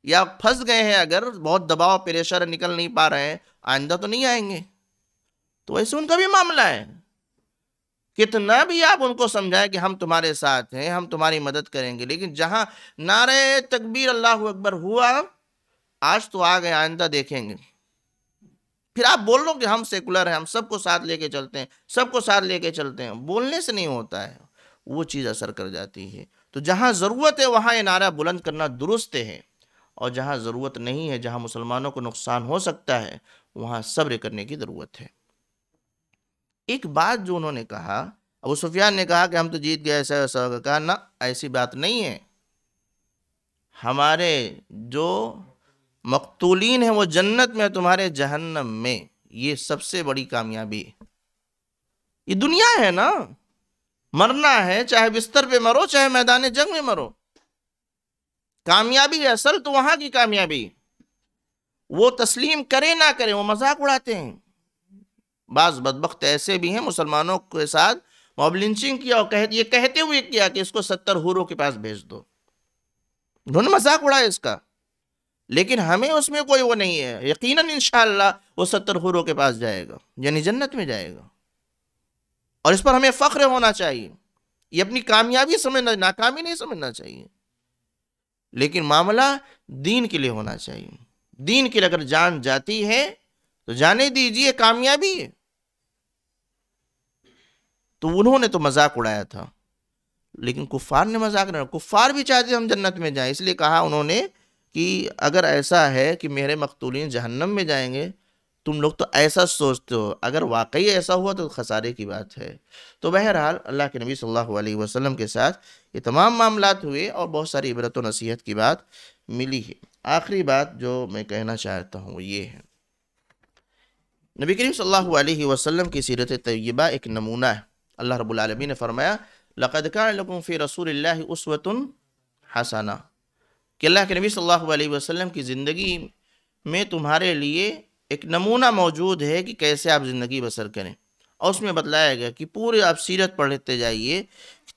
या फंस गए हैं अगर बहुत दबाव प्रेशर निकल नहीं पा रहे हैं आइंदा तो नहीं आएंगे तो ऐसे उनका भी मामला है कितना भी आप उनको समझाएं कि हम तुम्हारे साथ हैं हम तुम्हारी मदद करेंगे लेकिन जहाँ नारे तकबीर अल्लाह अकबर हुआ आज तो आ गए आइंदा देखेंगे फिर आप बोल लो कि हम सेकुलर हैं हम सबको साथ लेके चलते हैं सबको साथ लेके चलते हैं बोलने से नहीं होता है वो चीज़ असर कर जाती है तो जहाँ ज़रूरत है वहाँ ये नारा बुलंद करना दुरुस्त है और जहाँ ज़रूरत नहीं है जहाँ मुसलमानों को नुकसान हो सकता है वहाँ सब्र करने की ज़रूरत है एक बात जो उन्होंने कहा अबू सुफियान ने कहा कि हम तो जीत गए ऐसा ऐसा कहा ना ऐसी बात नहीं है हमारे जो मकतूलिन है वो जन्नत में तुम्हारे जहन्नम में ये सबसे बड़ी कामयाबी है ये दुनिया है ना मरना है चाहे बिस्तर पे मरो चाहे मैदान जंग में मरो कामयाबी असल तो वहां की कामयाबी वो तस्लीम करे ना करे वो मजाक उड़ाते हैं बाज बदबख्त ऐसे भी हैं मुसलमानों के साथ मॉबलिंचिंग किया और कह, ये कहते हुए किया कि इसको सत्तर हूरों के पास भेज दो उन्होंने मजाक उड़ाया इसका लेकिन हमें उसमें कोई वो नहीं है यकीन इन वो सत्तर खुरों के पास जाएगा यानी जन्नत में जाएगा और इस पर हमें फ़ख्र होना चाहिए ये अपनी कामयाबी समझना नाकामी नहीं समझना चाहिए लेकिन मामला दीन के लिए होना चाहिए दीन के लिए अगर जान जाती है तो जाने दीजिए कामयाबी है तो उन्होंने तो मजाक उड़ाया था लेकिन कुफार ने मजाक नहीं कुफार भी चाहते हम जन्नत में जाएं इसलिए कहा उन्होंने कि अगर ऐसा है कि मेरे मकतूलिन जहन्नम में जाएंगे तुम लोग तो ऐसा सोचते हो अगर वाकई ऐसा हुआ तो खसारे की बात है तो बहरहाल अल्लाह के नबी सल्लल्लाहु अलैहि वसल्लम के साथ ये तमाम मामलात हुए और बहुत सारी इबरत व नसीहत की बात मिली है आखिरी बात जो मैं कहना चाहता हूँ ये है नबी करीम सल्लल्लाहु अलैहि वसल्लम की सीरत तय्यबा एक नमूना है अल्लाह रब्बुल आलमीन ने फरमाया लकद लकुम फ़ी रसूल उसवतन हसाना कि अल्लाह के नबी सल्लल्लाहु अलैहि वसल्लम की ज़िंदगी में तुम्हारे लिए एक नमूना मौजूद है कि कैसे आप ज़िंदगी बसर करें और उसमें बतलाया गया कि पूरे आप सीरत पढ़ते जाइए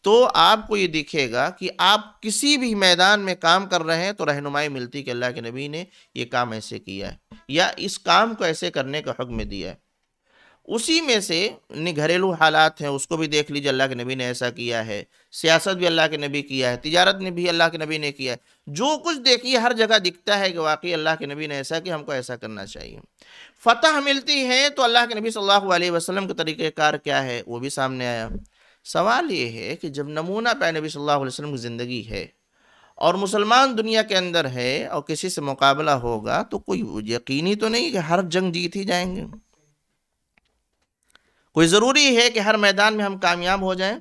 तो आपको ये दिखेगा कि आप किसी भी मैदान में काम कर रहे हैं तो रहनुमाई मिलती कि अल्लाह के नबी ने ये काम ऐसे किया है या इस काम को ऐसे करने का हुक्म दिया है उसी में से घरेलू हालात हैं उसको भी देख लीजिए अल्लाह के नबी ने ऐसा किया है सियासत भी अल्लाह के नबी किया है तिजारत ने भी अल्लाह के नबी ने किया है जो कुछ देखिए हर जगह दिखता है कि वाकई अल्लाह के नबी ने ऐसा कि हमको ऐसा करना चाहिए फतह मिलती है तो अल्लाह के नबी सल्लल्लाहु अलैहि वसल्लम का तरीक़ार क्या है वो भी सामने आया सवाल ये है कि जब नमूना पै नबी सल्लल्लाहु अलैहि वसल्लम की ज़िंदगी है और मुसलमान दुनिया के अंदर है और किसी से मुकाबला होगा तो कोई यकीनी तो नहीं कि हर जंग जीत ही जाएंगे कोई ज़रूरी है कि हर मैदान में हम कामयाब हो जाएं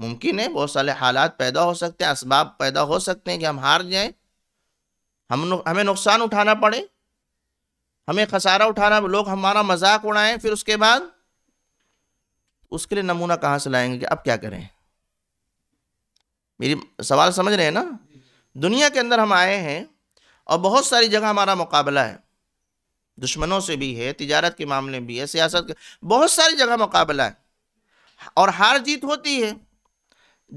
मुमकिन है बहुत सारे हालात पैदा हो सकते हैं इसबाब पैदा हो सकते हैं कि हम हार जाएं हम हमें नुकसान उठाना पड़े हमें खसारा उठाना लोग हमारा मजाक उड़ाएं फिर उसके बाद उसके लिए नमूना कहाँ से लाएंगे कि अब क्या करें मेरी सवाल समझ रहे हैं ना दुनिया के अंदर हम आए हैं और बहुत सारी जगह हमारा मुकाबला है दुश्मनों से भी है तिजारत के मामले में भी है सियासत के बहुत सारी जगह मुकाबला है और हार जीत होती है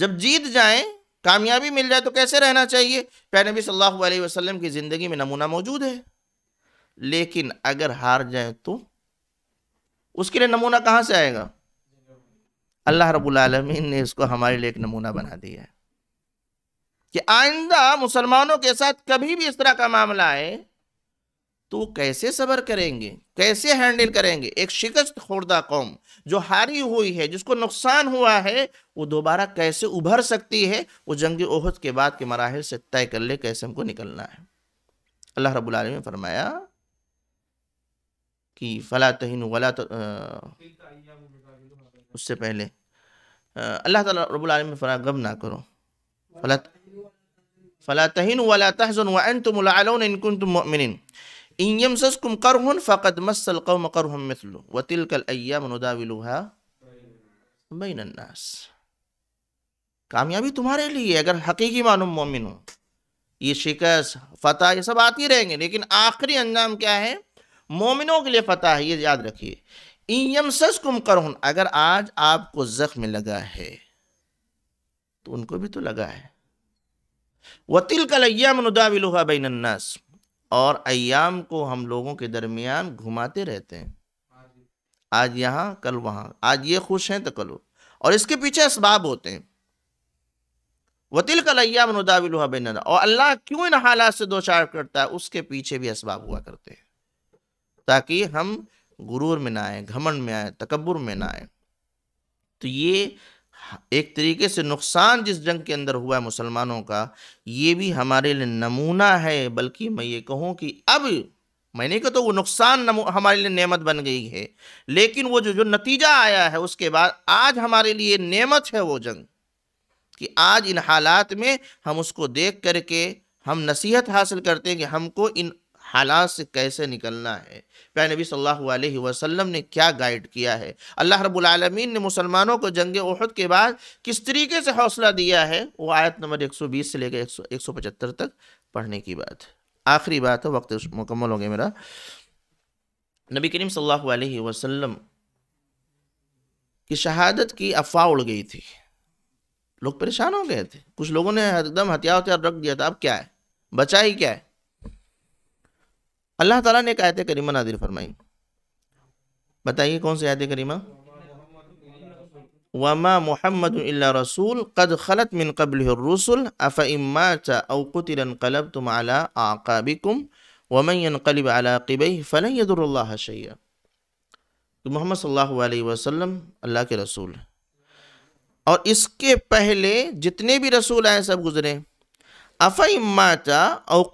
जब जीत जाए कामयाबी मिल जाए तो कैसे रहना चाहिए प्यारे नबी सल्लल्लाहु अलैहि वसल्लम की ज़िंदगी में नमूना मौजूद है लेकिन अगर हार जाए तो उसके लिए नमूना कहाँ से आएगा अल्लाह रब्बुल रबालमीन ने इसको हमारे लिए एक नमूना बना दिया है कि आइंदा मुसलमानों के साथ कभी भी इस तरह का मामला आए तो वो कैसे सबर करेंगे कैसे हैंडल करेंगे एक शिकस्त खोर्दा कौम जो हारी हुई है जिसको नुकसान हुआ है वो दोबारा कैसे उभर सकती है वो जंग ओहद के बाद के मराहल से तय कर ले कैसे हमको निकलना है अल्लाह रबालम ने फरमाया कि फ़ला तहन वला तो, उससे पहले अल्लाह ताला रब्बुल आलमीन फरमाया गम ना करो फ़ला फ़ला तहन वला तहज़न व अंतुम इन कुंतुम इमसकुम करहन फ़कत मसल कौम करहम मिसल व तिलकल अयमनुदाविलुहा बैनन्नास कामयाबी तुम्हारे लिए अगर हकीकी मालूम मोमिन हो ये शिकस्त फतह ये सब आती रहेंगे लेकिन आखिरी अंजाम क्या है मोमिनों के लिए फतह है ये याद रखिए ईयमसस कुम करहन अगर आज आपको जख्म लगा है तो उनको भी तो लगा है वतिल कलैया मनदाविलुहा बैनन्नास और अयाम को हम लोगों के दरमियान घुमाते रहते हैं आज यहाँ कल वहाँ आज ये खुश हैं तो कल और इसके पीछे इसबाब होते हैं वतील कल अयाम नदाविल और अल्लाह क्यों इन हालात से दो चार करता है उसके पीछे भी इसबाब हुआ करते हैं ताकि हम गुरूर में ना आए घमंड में आए तकबर में ना आए तो ये एक तरीके से नुकसान जिस जंग के अंदर हुआ है मुसलमानों का ये भी हमारे लिए नमूना है बल्कि मैं ये कहूँ कि अब मैंने कहा तो वो नुकसान हमारे लिए नेमत बन गई है लेकिन वो जो जो नतीजा आया है उसके बाद आज हमारे लिए नेमत है वो जंग कि आज इन हालात में हम उसको देख करके हम नसीहत हासिल करते हैं कि हमको इन हालात से कैसे निकलना है प्या नबी सल्लल्लाहु अलैहि वसल्लम ने क्या गाइड किया है अल्लाह रब्बुल आलमीन ने मुसलमानों को जंग उहद के बाद किस तरीके से हौसला दिया है वो आयत नंबर 120 से लेकर 175 तक पढ़ने की बात आखिरी बात है वक्त मुकम्मल हो गया मेरा नबी करीम सल्लल्लाहु अलैहि वसल्लम की शहादत की अफवाह उड़ गई थी लोग परेशान हो गए थे कुछ लोगों ने एकदम हथियार हथियार रख दिया था अब क्या है बचा ही क्या है अल्लाह ताला ने एक आयत करीमा नादिर फरमाई बताइए कौन सी आयत करीमा वमा मोहम्मद रसूल कद खलत मिन कबल रसूल अफ़ इम्मा चतिरन कलब तुम अला आकाबिकुम वमैन कलब आला किबई फ़लैदुल्ला शैया तो मोहम्मद सल्लल्लाहु वसल्लम अल्लाह के रसूल और इसके पहले जितने भी रसूल आए सब गुज़रे अफ़ इमा चा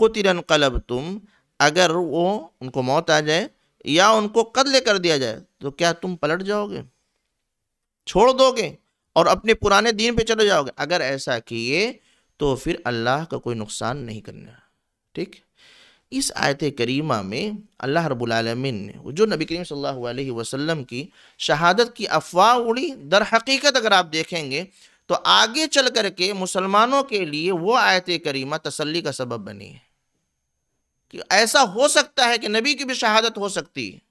चतिरन कलब तुम अगर वो उनको मौत आ जाए या उनको कत्ल कर दिया जाए तो क्या तुम पलट जाओगे छोड़ दोगे और अपने पुराने दीन पे चले जाओगे अगर ऐसा किए तो फिर अल्लाह का कोई नुकसान नहीं करना ठीक इस आयत करीमा में अल्लाह रबालमीन ने जो नबी करीम सल्लल्लाहु अलैहि वसल्लम की शहादत की अफवाह उड़ी दर हकीकत अगर आप देखेंगे तो आगे चल कर के मुसलमानों के लिए वो आयत करीमा तसल्ली का सबब बनी है कि ऐसा हो सकता है कि नबी की भी शहादत हो सकती है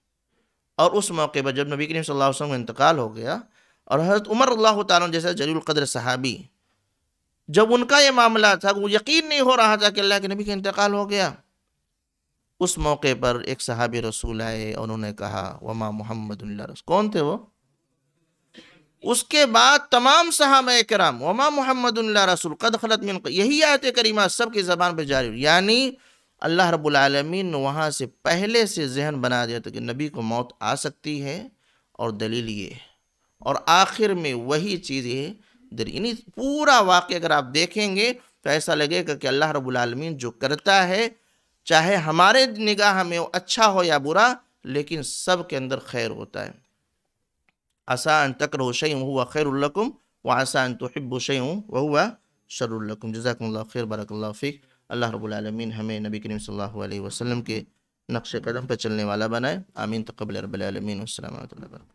और उस मौके पर जब नबी करीम सल्लल्लाहु अलैहि वसल्लम इंतकाल हो गया और हज़रत उमर अल्लाह तला जैसे जलीलकद्र सहाबी जब उनका ये मामला था वो यकीन नहीं हो रहा था कि अल्लाह के नबी का इंतकाल हो गया उस मौके पर एक सहाबी रसूल आए और उन्होंने कहा वमा मोहम्मद कौन थे वो उसके बाद तमाम सहाब कराम वमा मोहम्मद रसूल कद खलत मिन यही आयत करीमा सबकी ज़बान पर जारी यानी अल्लाह ने वहाँ से पहले से जहन बना दिया था कि नबी को मौत आ सकती है और दलील ये और आखिर में वही चीज़ ये दलील यानी पूरा वाक्य अगर आप देखेंगे तो ऐसा लगेगा कि अल्लाह रबालमीन जो करता है चाहे हमारे निगाह में अच्छा हो या बुरा लेकिन सब के अंदर खैर होता है आसान तक रोशई हुआ खैरकुम व आसान तो हिब्बुशई वह हुआ शरुल्लकुम जजाकल्ला खैर बरकल्ला फ़िक अल्लाह रब्बुल आलमीन हमें नबी करीम सल्लल्लाहु अलैहि वसल्लम के नक्श कदम पर चलने वाला बनाए आमीन तकबल रबालमीन असल वरक